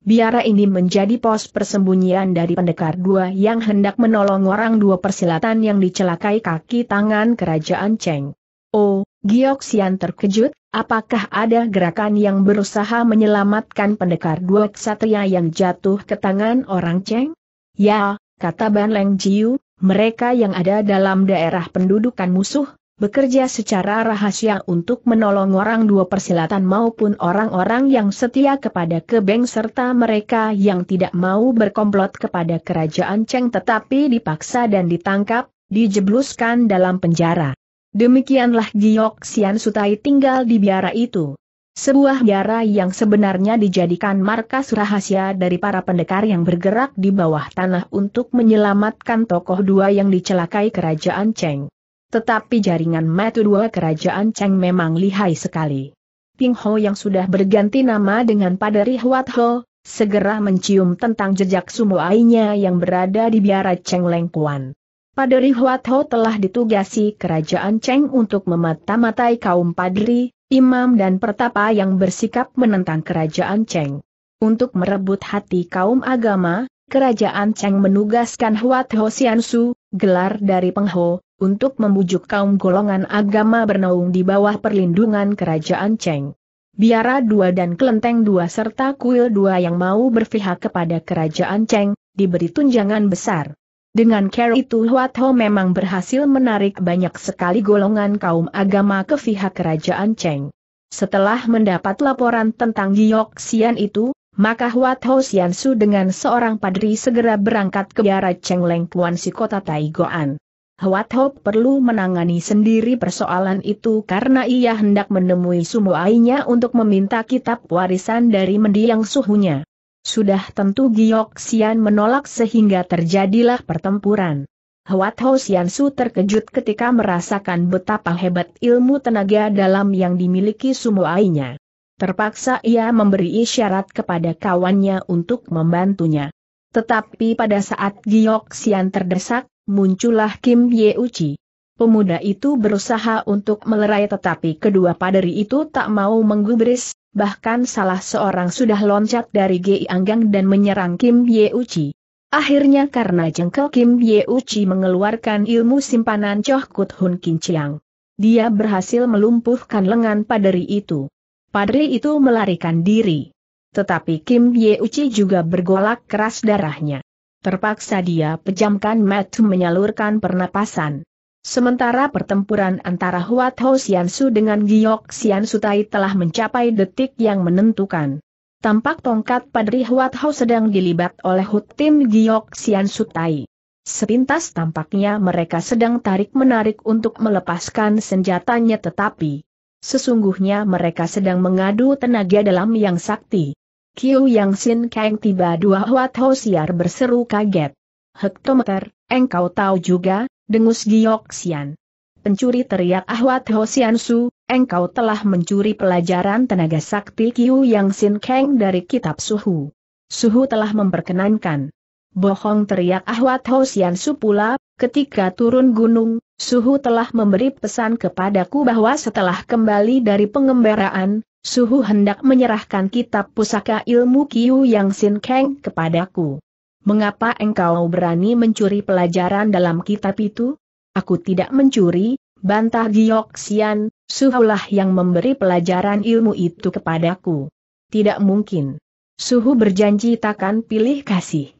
biara ini menjadi pos persembunyian dari pendekar dua yang hendak menolong orang dua persilatan yang dicelakai kaki tangan kerajaan Cheng. Oh, Gioxian terkejut, apakah ada gerakan yang berusaha menyelamatkan pendekar dua ksatria yang jatuh ke tangan orang Cheng? Ya, kata Ban Leng Jiu, mereka yang ada dalam daerah pendudukan musuh, bekerja secara rahasia untuk menolong orang dua persilatan maupun orang-orang yang setia kepada kebeng serta mereka yang tidak mau berkomplot kepada kerajaan Cheng tetapi dipaksa dan ditangkap, dijebluskan dalam penjara. Demikianlah Giok Xian Sutai tinggal di biara itu. Sebuah biara yang sebenarnya dijadikan markas rahasia dari para pendekar yang bergerak di bawah tanah untuk menyelamatkan tokoh dua yang dicelakai kerajaan Cheng. Tetapi jaringan metu dua kerajaan Cheng memang lihai sekali. Ping Ho yang sudah berganti nama dengan Padari Huat Ho, segera mencium tentang jejak sumuainya yang berada di biara Cheng Leng Kuan. Padri Huat Ho telah ditugasi kerajaan Cheng untuk memata-matai kaum padri, imam dan pertapa yang bersikap menentang kerajaan Cheng. Untuk merebut hati kaum agama, kerajaan Cheng menugaskan Huat Ho Xiansu, gelar dari Peng Ho untuk membujuk kaum golongan agama bernaung di bawah perlindungan kerajaan Cheng. Biara dua dan kelenteng dua serta kuil dua yang mau berpihak kepada kerajaan Cheng, diberi tunjangan besar. Dengan care itu Huat Ho memang berhasil menarik banyak sekali golongan kaum agama ke pihak kerajaan Cheng. Setelah mendapat laporan tentang Giyok Xian itu, maka Huat Ho Xian Su dengan seorang padri segera berangkat ke biara Cheng Leng Puan si kota Taigoan. Huat Hop perlu menangani sendiri persoalan itu karena ia hendak menemui sumuainya untuk meminta kitab warisan dari mendiang suhunya. Sudah tentu Giok Xian menolak sehingga terjadilah pertempuran. Huat Ho Xian Su terkejut ketika merasakan betapa hebat ilmu tenaga dalam yang dimiliki sumuainya. Terpaksa ia memberi isyarat kepada kawannya untuk membantunya. Tetapi pada saat Giok Xian terdesak, muncullah Kim Ye Uchi. Pemuda itu berusaha untuk melerai tetapi kedua paderi itu tak mau menggubris, bahkan salah seorang sudah loncat dari Gei Anggang dan menyerang Kim Ye Uchi. Akhirnya karena jengkel Kim Ye Uchi mengeluarkan ilmu simpanan Choh Kut Hun Kin Chiang. Dia berhasil melumpuhkan lengan paderi itu. Paderi itu melarikan diri. Tetapi Kim Ye Uchi juga bergolak keras darahnya. Terpaksa dia pejamkan mata menyalurkan pernapasan. Sementara pertempuran antara Huat Ho Xiansu dengan Giok Xiansu Tai telah mencapai detik yang menentukan. Tampak tongkat Padri Huat Ho sedang dilibat oleh Hut Tim Giok Xiansu Tai. Sepintas tampaknya mereka sedang tarik-menarik untuk melepaskan senjatanya tetapi sesungguhnya mereka sedang mengadu tenaga dalam yang sakti. Kiu Yang Sin Kang tiba dua Huat Ho berseru kaget. Hektometer, engkau tahu juga, dengus Giok Sian. Pencuri teriak Ahwat Ho Sian Su, engkau telah mencuri pelajaran tenaga sakti Kiu Yang Sin Kang dari kitab Suhu. Suhu telah memperkenankan. Bohong teriak Ahwat Ho Sian Su pula, ketika turun gunung, Suhu telah memberi pesan kepadaku bahwa setelah kembali dari pengembaraan, Suhu hendak menyerahkan kitab pusaka ilmu Kiu Yang Sin Kang kepadaku. Mengapa engkau berani mencuri pelajaran dalam kitab itu? Aku tidak mencuri, bantah Giok Sian, Suhulah yang memberi pelajaran ilmu itu kepadaku. Tidak mungkin. Suhu berjanji takkan pilih kasih.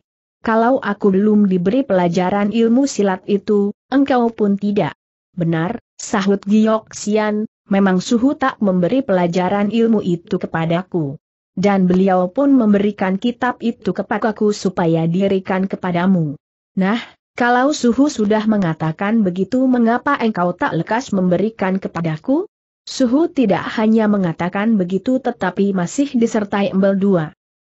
Kalau aku belum diberi pelajaran ilmu silat itu, engkau pun tidak. Benar, sahut Giok Sian, memang suhu tak memberi pelajaran ilmu itu kepadaku. Dan beliau pun memberikan kitab itu kepadaku supaya dirikan kepadamu. Nah, kalau suhu sudah mengatakan begitu mengapa engkau tak lekas memberikan kepadaku? Suhu tidak hanya mengatakan begitu tetapi masih disertai embel dua.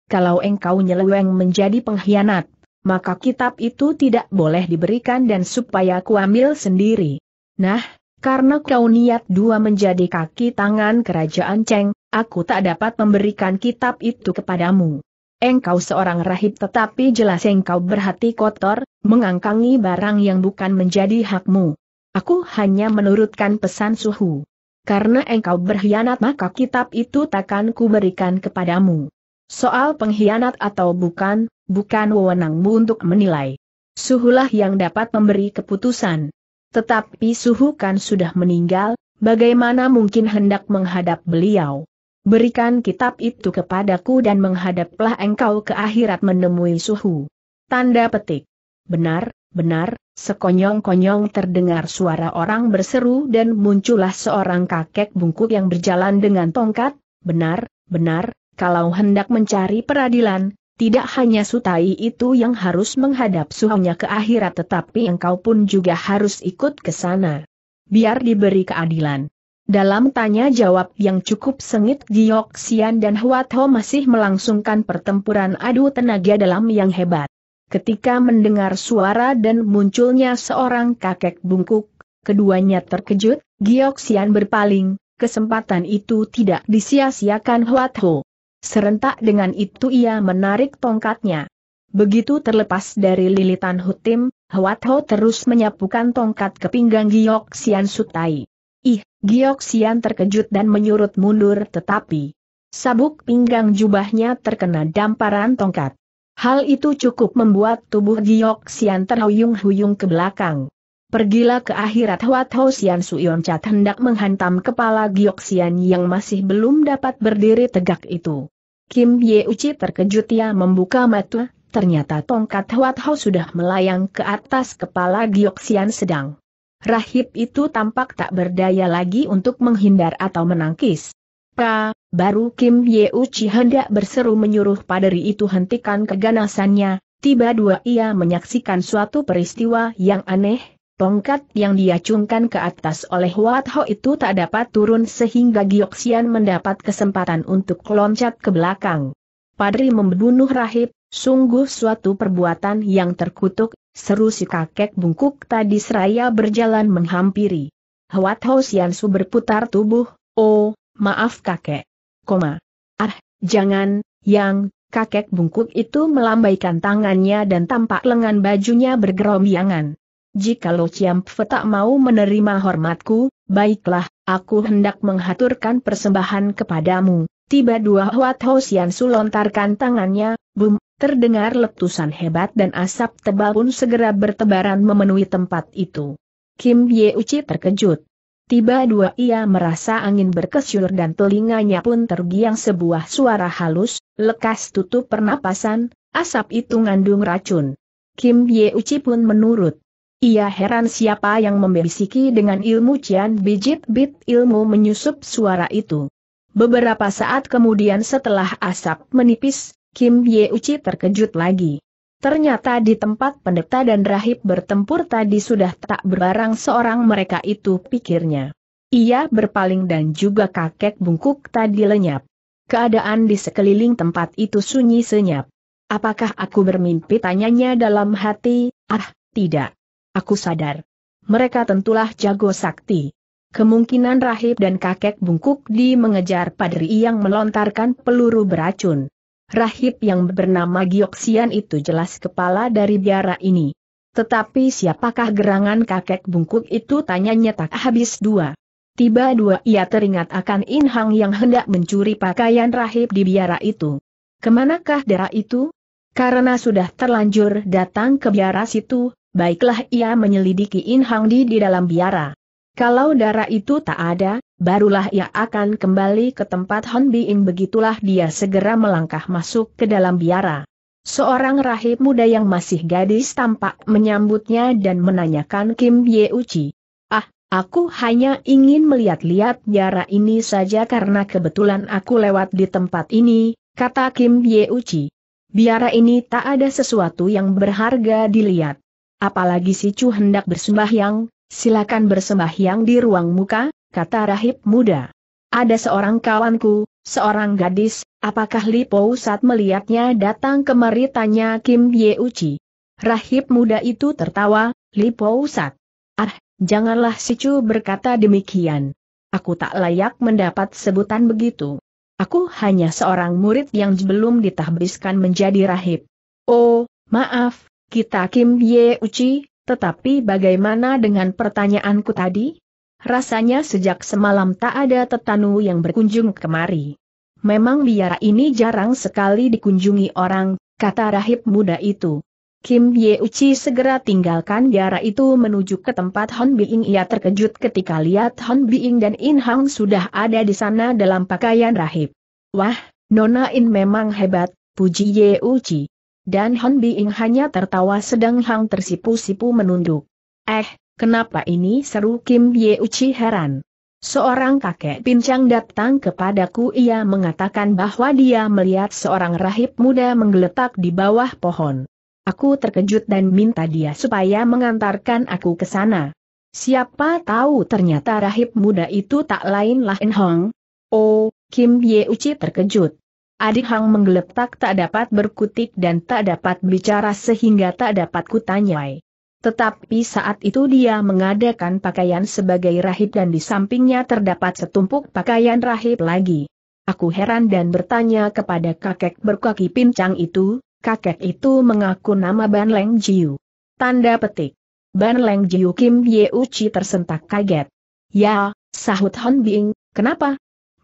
Kalau engkau nyeleweng menjadi pengkhianat, maka kitab itu tidak boleh diberikan dan supaya kuambil sendiri. Nah, karena kau niat dua menjadi kaki tangan kerajaan Cheng, aku tak dapat memberikan kitab itu kepadamu. Engkau seorang rahib tetapi jelas engkau berhati kotor, mengangkangi barang yang bukan menjadi hakmu. Aku hanya menurutkan pesan suhu. Karena engkau berkhianat maka kitab itu takkan kuberikan kepadamu. Soal pengkhianat atau bukan, bukan wewenangmu untuk menilai. Suhulah yang dapat memberi keputusan. Tetapi suhu kan sudah meninggal, bagaimana mungkin hendak menghadap beliau? Berikan kitab itu kepadaku dan menghadaplah engkau ke akhirat menemui suhu. Tanda petik. Benar, benar, sekonyong-konyong terdengar suara orang berseru dan muncullah seorang kakek bungkuk yang berjalan dengan tongkat, benar, benar, kalau hendak mencari peradilan, tidak hanya Sutai itu yang harus menghadap suhunya ke akhirat tetapi engkau pun juga harus ikut ke sana. Biar diberi keadilan. Dalam tanya-jawab yang cukup sengit Giok Xian dan Huat Ho masih melangsungkan pertempuran adu tenaga dalam yang hebat. Ketika mendengar suara dan munculnya seorang kakek bungkuk, keduanya terkejut, Giok Xian berpaling, kesempatan itu tidak disia-siakan Huat Ho. Serentak dengan itu ia menarik tongkatnya. Begitu terlepas dari lilitan Hutim, Huat Ho terus menyapukan tongkat ke pinggang Giok Sian Sutai. Ih, Giok Sian terkejut dan menyurut mundur tetapi sabuk pinggang jubahnya terkena damparan tongkat. Hal itu cukup membuat tubuh Giok Sian terhuyung-huyung ke belakang. Pergilah ke akhirat Huat Ho Sian Suyon Cat hendak menghantam kepala Sian yang masih belum dapat berdiri tegak itu. Kim Ye Uci terkejut ia membuka mata, ternyata tongkat Huat Ho sudah melayang ke atas kepala Sian sedang. Rahib itu tampak tak berdaya lagi untuk menghindar atau menangkis. Pa, baru Kim Ye Uci hendak berseru menyuruh paderi itu hentikan keganasannya, tiba dua ia menyaksikan suatu peristiwa yang aneh, Tongkat yang diacungkan ke atas oleh Wat Ho itu tak dapat turun sehingga Gioxian mendapat kesempatan untuk loncat ke belakang. Padri membunuh rahib, sungguh suatu perbuatan yang terkutuk, seru si kakek bungkuk tadi seraya berjalan menghampiri. Wat Ho Siansu berputar tubuh, oh, maaf kakek. Koma. Ah, jangan, yang, kakek bungkuk itu melambaikan tangannya dan tampak lengan bajunya bergerombiangan. Jikalau Ciampfe tak mau menerima hormatku, baiklah, aku hendak menghaturkan persembahan kepadamu. Tiba dua Huat Hosian Su lontarkan tangannya, bum, terdengar letusan hebat dan asap tebal pun segera bertebaran memenuhi tempat itu. Kim Ye Uci terkejut. Tiba dua ia merasa angin berkesyur dan telinganya pun tergiang sebuah suara halus, lekas tutup pernapasan, asap itu ngandung racun. Kim Ye Uci pun menurut. Ia heran siapa yang membisiki dengan ilmu cian bijit-bit ilmu menyusup suara itu. Beberapa saat kemudian setelah asap menipis, Kim Ye Uci terkejut lagi. Ternyata di tempat pendeta dan rahib bertempur tadi sudah tak berbarang seorang mereka itu pikirnya. Ia berpaling dan juga kakek bungkuk tadi lenyap. Keadaan di sekeliling tempat itu sunyi senyap. Apakah aku bermimpi tanyanya dalam hati? Ah, tidak. Aku sadar. Mereka tentulah jago sakti. Kemungkinan rahib dan kakek bungkuk di mengejar padri yang melontarkan peluru beracun. Rahib yang bernama Gioksian itu jelas kepala dari biara ini. Tetapi siapakah gerangan kakek bungkuk itu tanyanya tak habis dua. Tiba dua ia teringat akan Inhang yang hendak mencuri pakaian rahib di biara itu. Kemanakah darah itu? Karena sudah terlanjur datang ke biara situ, baiklah ia menyelidiki In Hang Di di dalam biara. Kalau darah itu tak ada, barulah ia akan kembali ke tempat Han In begitulah dia segera melangkah masuk ke dalam biara. Seorang rahib muda yang masih gadis tampak menyambutnya dan menanyakan Kim Ye Uchi. Ah, aku hanya ingin melihat-lihat biara ini saja karena kebetulan aku lewat di tempat ini, kata Kim Ye Uchi. Biara ini tak ada sesuatu yang berharga dilihat apalagi si Chu hendak bersembahyang, silakan bersembahyang di ruang muka, kata rahib muda. Ada seorang kawanku, seorang gadis, apakah Pou saat melihatnya datang kemari tanya Kim Ye Uchi. Rahib muda itu tertawa, Pou Sat. Ah, janganlah si Chu berkata demikian. Aku tak layak mendapat sebutan begitu. Aku hanya seorang murid yang belum ditahbiskan menjadi rahib. Oh, maaf, kita Kim Ye Uci, tetapi bagaimana dengan pertanyaanku tadi? Rasanya sejak semalam tak ada tetanu yang berkunjung kemari. Memang biara ini jarang sekali dikunjungi orang, kata rahib muda itu. Kim Ye Uchi segera tinggalkan biara itu menuju ke tempat Hon Biing. Ia terkejut ketika lihat Hon Biing dan In Hang sudah ada di sana dalam pakaian rahib. Wah, Nona In memang hebat, puji Ye Uchi. Dan Han Bing hanya tertawa sedang Hang tersipu-sipu menunduk. Eh, kenapa ini seru Kim Ye Uchi heran. Seorang kakek pincang datang kepadaku ia mengatakan bahwa dia melihat seorang rahib muda menggeletak di bawah pohon. Aku terkejut dan minta dia supaya mengantarkan aku ke sana. Siapa tahu ternyata rahib muda itu tak lain lah Hong. Oh, Kim Ye Uchi terkejut. Adik Hang menggeletak tak dapat berkutik dan tak dapat bicara sehingga tak dapat kutanyai. Tetapi saat itu dia mengadakan pakaian sebagai rahib dan di sampingnya terdapat setumpuk pakaian rahib lagi. Aku heran dan bertanya kepada kakek berkaki pincang itu, kakek itu mengaku nama Ban Leng Jiu. Tanda petik. Ban Leng Jiu Kim Ye Uci tersentak kaget. Ya, sahut Hon Bing, kenapa?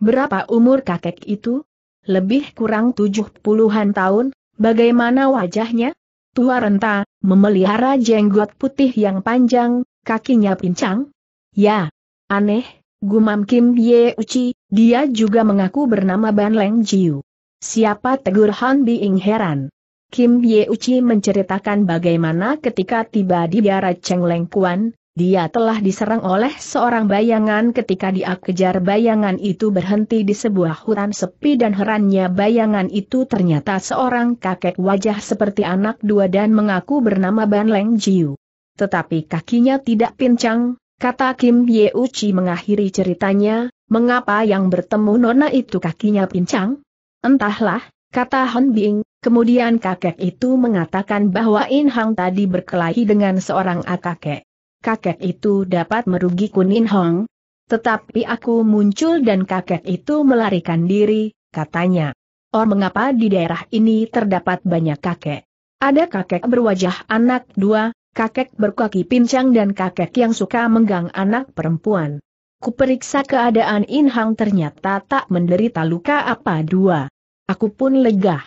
Berapa umur kakek itu? lebih kurang tujuh puluhan tahun, bagaimana wajahnya? Tua renta, memelihara jenggot putih yang panjang, kakinya pincang? Ya, aneh, gumam Kim Ye Uchi, dia juga mengaku bernama Ban Leng Jiu. Siapa tegur Han Biing heran? Kim Ye Uchi menceritakan bagaimana ketika tiba di biara Cheng Leng Kuan, dia telah diserang oleh seorang bayangan ketika dia kejar bayangan itu berhenti di sebuah hutan sepi dan herannya bayangan itu ternyata seorang kakek wajah seperti anak dua dan mengaku bernama Ban Leng Jiu. Tetapi kakinya tidak pincang, kata Kim Ye Uchi mengakhiri ceritanya, mengapa yang bertemu Nona itu kakinya pincang? Entahlah, kata Han Bing, kemudian kakek itu mengatakan bahwa In Hang tadi berkelahi dengan seorang akakek kakek itu dapat merugi Kunin Hong. Tetapi aku muncul dan kakek itu melarikan diri, katanya. Or oh, mengapa di daerah ini terdapat banyak kakek? Ada kakek berwajah anak dua, kakek berkaki pincang dan kakek yang suka menggang anak perempuan. Kuperiksa keadaan Inhong ternyata tak menderita luka apa dua. Aku pun legah.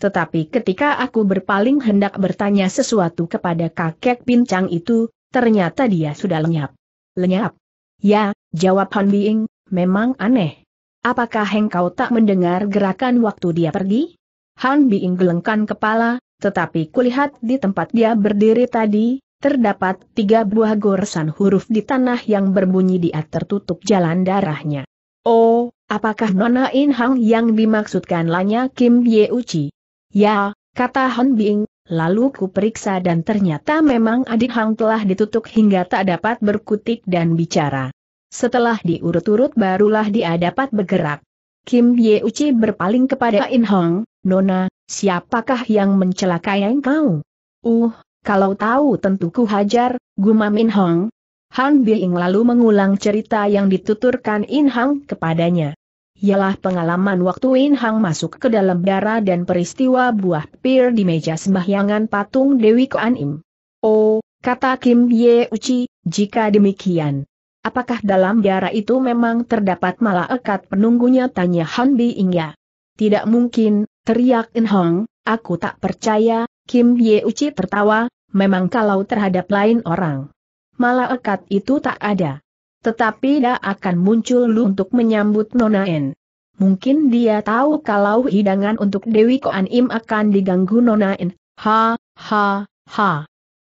Tetapi ketika aku berpaling hendak bertanya sesuatu kepada kakek pincang itu, Ternyata dia sudah lenyap. Lenyap? Ya, jawab Han Bing. memang aneh. Apakah engkau tak mendengar gerakan waktu dia pergi? Han Bing gelengkan kepala, tetapi kulihat di tempat dia berdiri tadi, terdapat tiga buah goresan huruf di tanah yang berbunyi dia tertutup jalan darahnya. Oh, apakah Nona In Hang yang dimaksudkan Lanya Kim Ye Uchi? Ya, kata Han Bing, Lalu ku periksa dan ternyata memang adik Hang telah ditutup hingga tak dapat berkutik dan bicara. Setelah diurut-urut barulah dia dapat bergerak. Kim Ye Uci berpaling kepada In Hong, Nona, siapakah yang mencelakai engkau? Uh, kalau tahu tentu ku hajar, gumam In Hong. Han Biing lalu mengulang cerita yang dituturkan In Hong kepadanya ialah pengalaman waktu In Hang masuk ke dalam darah dan peristiwa buah pir di meja sembahyangan patung Dewi Kuan Im. Oh, kata Kim Ye Uci, jika demikian. Apakah dalam biara itu memang terdapat malah malaikat penunggunya tanya Han Bi Ingya? Tidak mungkin, teriak In Hong, aku tak percaya, Kim Ye Uci tertawa, memang kalau terhadap lain orang. malah Malaikat itu tak ada. Tetapi dia akan muncul lu untuk menyambut Nona En. Mungkin dia tahu kalau hidangan untuk Dewi Koan Im akan diganggu Nona En. Ha, ha, ha.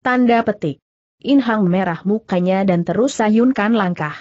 Tanda petik. Inhang merah mukanya dan terus sayunkan langkah.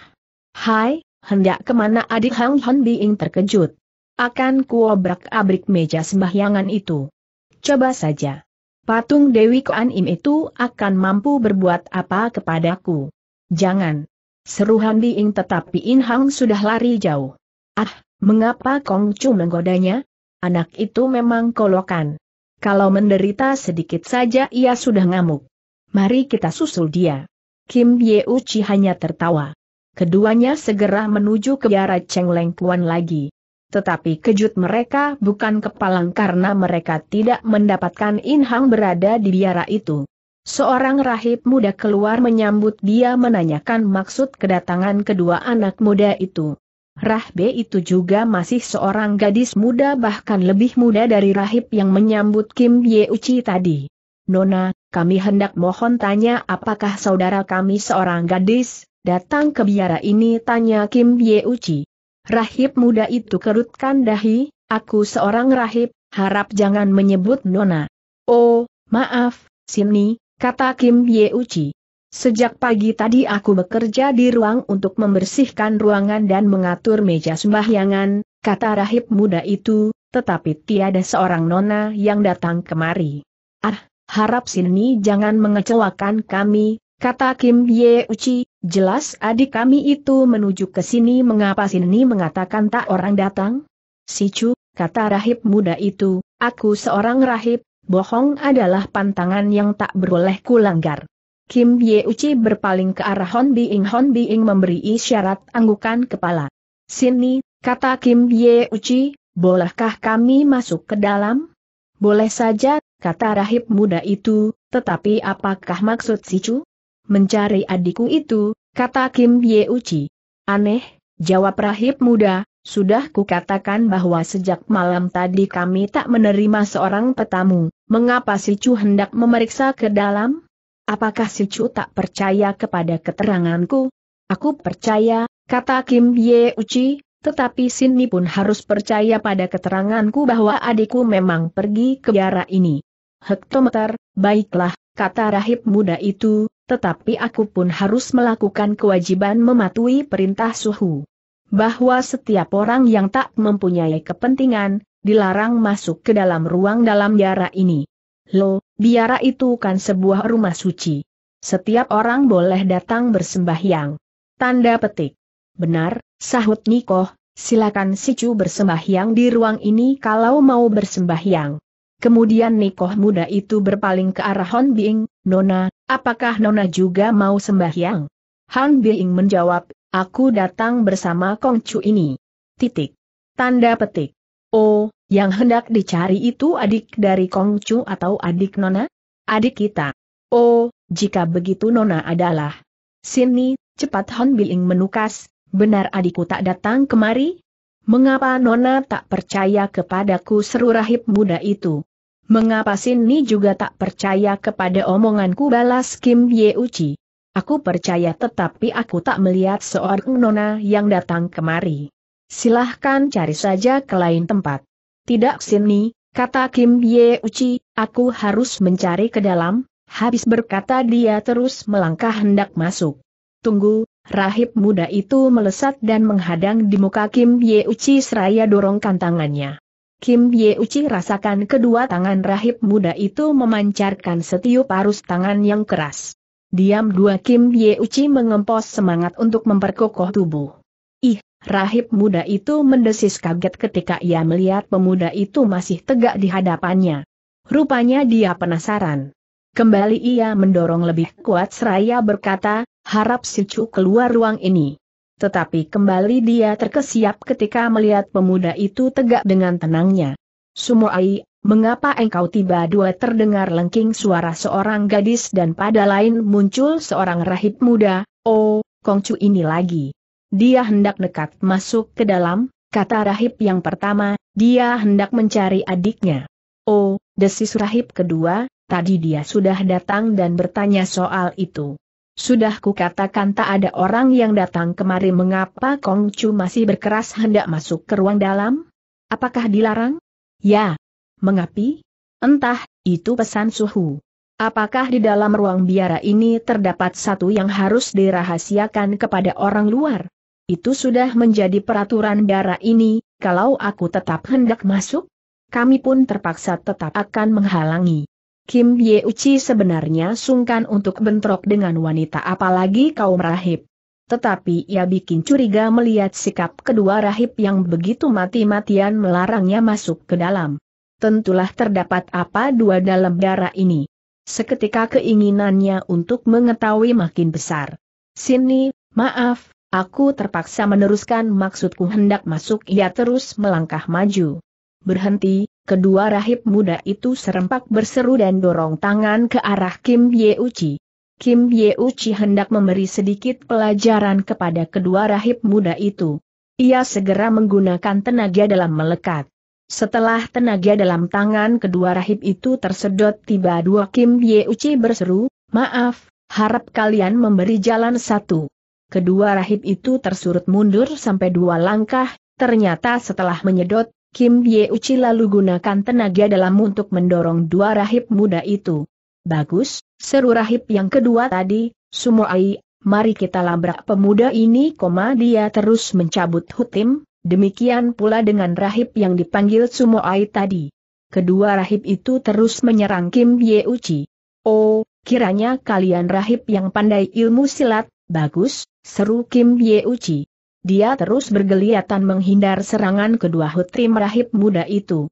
Hai, hendak kemana adik Hang Han Biing terkejut. Akan kuobrak-abrik meja sembahyangan itu. Coba saja. Patung Dewi Koan Im itu akan mampu berbuat apa kepadaku. Jangan. Seru Han Biing tetapi In Hang sudah lari jauh. Ah, mengapa Kong Chu menggodanya? Anak itu memang kolokan. Kalau menderita sedikit saja ia sudah ngamuk. Mari kita susul dia. Kim Ye Uchi hanya tertawa. Keduanya segera menuju ke Biara Cheng Leng Kuan lagi. Tetapi kejut mereka bukan kepalang karena mereka tidak mendapatkan In Hang berada di biara itu. Seorang rahib muda keluar menyambut dia menanyakan maksud kedatangan kedua anak muda itu. Rahbe itu juga masih seorang gadis muda bahkan lebih muda dari rahib yang menyambut Kim Ye Uchi tadi. Nona, kami hendak mohon tanya apakah saudara kami seorang gadis, datang ke biara ini tanya Kim Ye Uchi. Rahib muda itu kerutkan dahi, aku seorang rahib, harap jangan menyebut Nona. Oh, maaf, sini, kata Kim Ye Uchi. Sejak pagi tadi aku bekerja di ruang untuk membersihkan ruangan dan mengatur meja sembahyangan, kata rahib muda itu, tetapi tiada seorang nona yang datang kemari. Ah, harap sini jangan mengecewakan kami, kata Kim Ye Uchi, jelas adik kami itu menuju ke sini mengapa sini mengatakan tak orang datang? Si Chu, kata rahib muda itu, aku seorang rahib, bohong adalah pantangan yang tak beroleh kulanggar. Kim Ye Uci berpaling ke arah Hon Biing. Hon Biing memberi isyarat anggukan kepala. Sini, kata Kim Ye Uci, bolehkah kami masuk ke dalam? Boleh saja, kata rahib muda itu, tetapi apakah maksud si Chu? Mencari adikku itu, kata Kim Ye Uci. Aneh, jawab rahib muda, sudah kukatakan bahwa sejak malam tadi kami tak menerima seorang petamu, Mengapa si Chu hendak memeriksa ke dalam? Apakah si Chu tak percaya kepada keteranganku? Aku percaya, kata Kim Ye Uchi, tetapi Sini pun harus percaya pada keteranganku bahwa adikku memang pergi ke biara ini. Hektometer, baiklah, kata rahib muda itu, tetapi aku pun harus melakukan kewajiban mematuhi perintah suhu. Bahwa setiap orang yang tak mempunyai kepentingan, dilarang masuk ke dalam ruang dalam biara ini. Lo, biara itu kan sebuah rumah suci. Setiap orang boleh datang bersembahyang. Tanda petik. Benar, sahut Niko. silakan Si Sicu bersembahyang di ruang ini kalau mau bersembahyang. Kemudian Niko muda itu berpaling ke arah Hon Bing, Nona, apakah Nona juga mau sembahyang? Han Bing menjawab, aku datang bersama Kong Chu ini. Titik. Tanda petik. Oh, yang hendak dicari itu adik dari Kongcu atau adik Nona? Adik kita. Oh, jika begitu Nona adalah. Sini, cepat Hon Biling menukas, benar adikku tak datang kemari? Mengapa Nona tak percaya kepadaku seru rahib muda itu? Mengapa Sini juga tak percaya kepada omonganku balas Kim Ye Uchi? Aku percaya tetapi aku tak melihat seorang Nona yang datang kemari. Silahkan cari saja ke lain tempat. Tidak sini, kata Kim Ye Uchi, aku harus mencari ke dalam, habis berkata dia terus melangkah hendak masuk. Tunggu, rahib muda itu melesat dan menghadang di muka Kim Ye Uchi seraya dorongkan tangannya. Kim Ye Uchi rasakan kedua tangan rahib muda itu memancarkan setiup arus tangan yang keras. Diam dua Kim Ye Uchi mengempos semangat untuk memperkokoh tubuh. Rahib muda itu mendesis kaget ketika ia melihat pemuda itu masih tegak di hadapannya. Rupanya dia penasaran. Kembali ia mendorong lebih kuat seraya berkata, harap si Cu keluar ruang ini. Tetapi kembali dia terkesiap ketika melihat pemuda itu tegak dengan tenangnya. Sumoai, mengapa engkau tiba dua terdengar lengking suara seorang gadis dan pada lain muncul seorang rahib muda, oh, Kongcu ini lagi dia hendak dekat masuk ke dalam, kata Rahib yang pertama, dia hendak mencari adiknya. Oh, desis Rahib kedua, tadi dia sudah datang dan bertanya soal itu. Sudah kukatakan tak ada orang yang datang kemari mengapa Kongcu masih berkeras hendak masuk ke ruang dalam? Apakah dilarang? Ya. Mengapi? Entah, itu pesan suhu. Apakah di dalam ruang biara ini terdapat satu yang harus dirahasiakan kepada orang luar? Itu sudah menjadi peraturan darah ini, kalau aku tetap hendak masuk, kami pun terpaksa tetap akan menghalangi. Kim Ye Uchi sebenarnya sungkan untuk bentrok dengan wanita apalagi kaum rahib. Tetapi ia bikin curiga melihat sikap kedua rahib yang begitu mati-matian melarangnya masuk ke dalam. Tentulah terdapat apa dua dalam darah ini. Seketika keinginannya untuk mengetahui makin besar. Sini, maaf, Aku terpaksa meneruskan maksudku hendak masuk ia terus melangkah maju. Berhenti, kedua rahib muda itu serempak berseru dan dorong tangan ke arah Kim Ye Uchi. Kim Ye Uchi hendak memberi sedikit pelajaran kepada kedua rahib muda itu. Ia segera menggunakan tenaga dalam melekat. Setelah tenaga dalam tangan kedua rahib itu tersedot tiba dua Kim Ye Uchi berseru, maaf, harap kalian memberi jalan satu kedua rahib itu tersurut mundur sampai dua langkah, ternyata setelah menyedot, Kim Ye Uchi lalu gunakan tenaga dalam untuk mendorong dua rahib muda itu. Bagus, seru rahib yang kedua tadi, Sumoai, mari kita labrak pemuda ini, koma dia terus mencabut hutim, demikian pula dengan rahib yang dipanggil Sumoai tadi. Kedua rahib itu terus menyerang Kim Ye Uchi. Oh, kiranya kalian rahib yang pandai ilmu silat, Bagus, seru Kim Yeuchi. Dia terus bergeliatan menghindar serangan kedua Hutri merahib muda itu.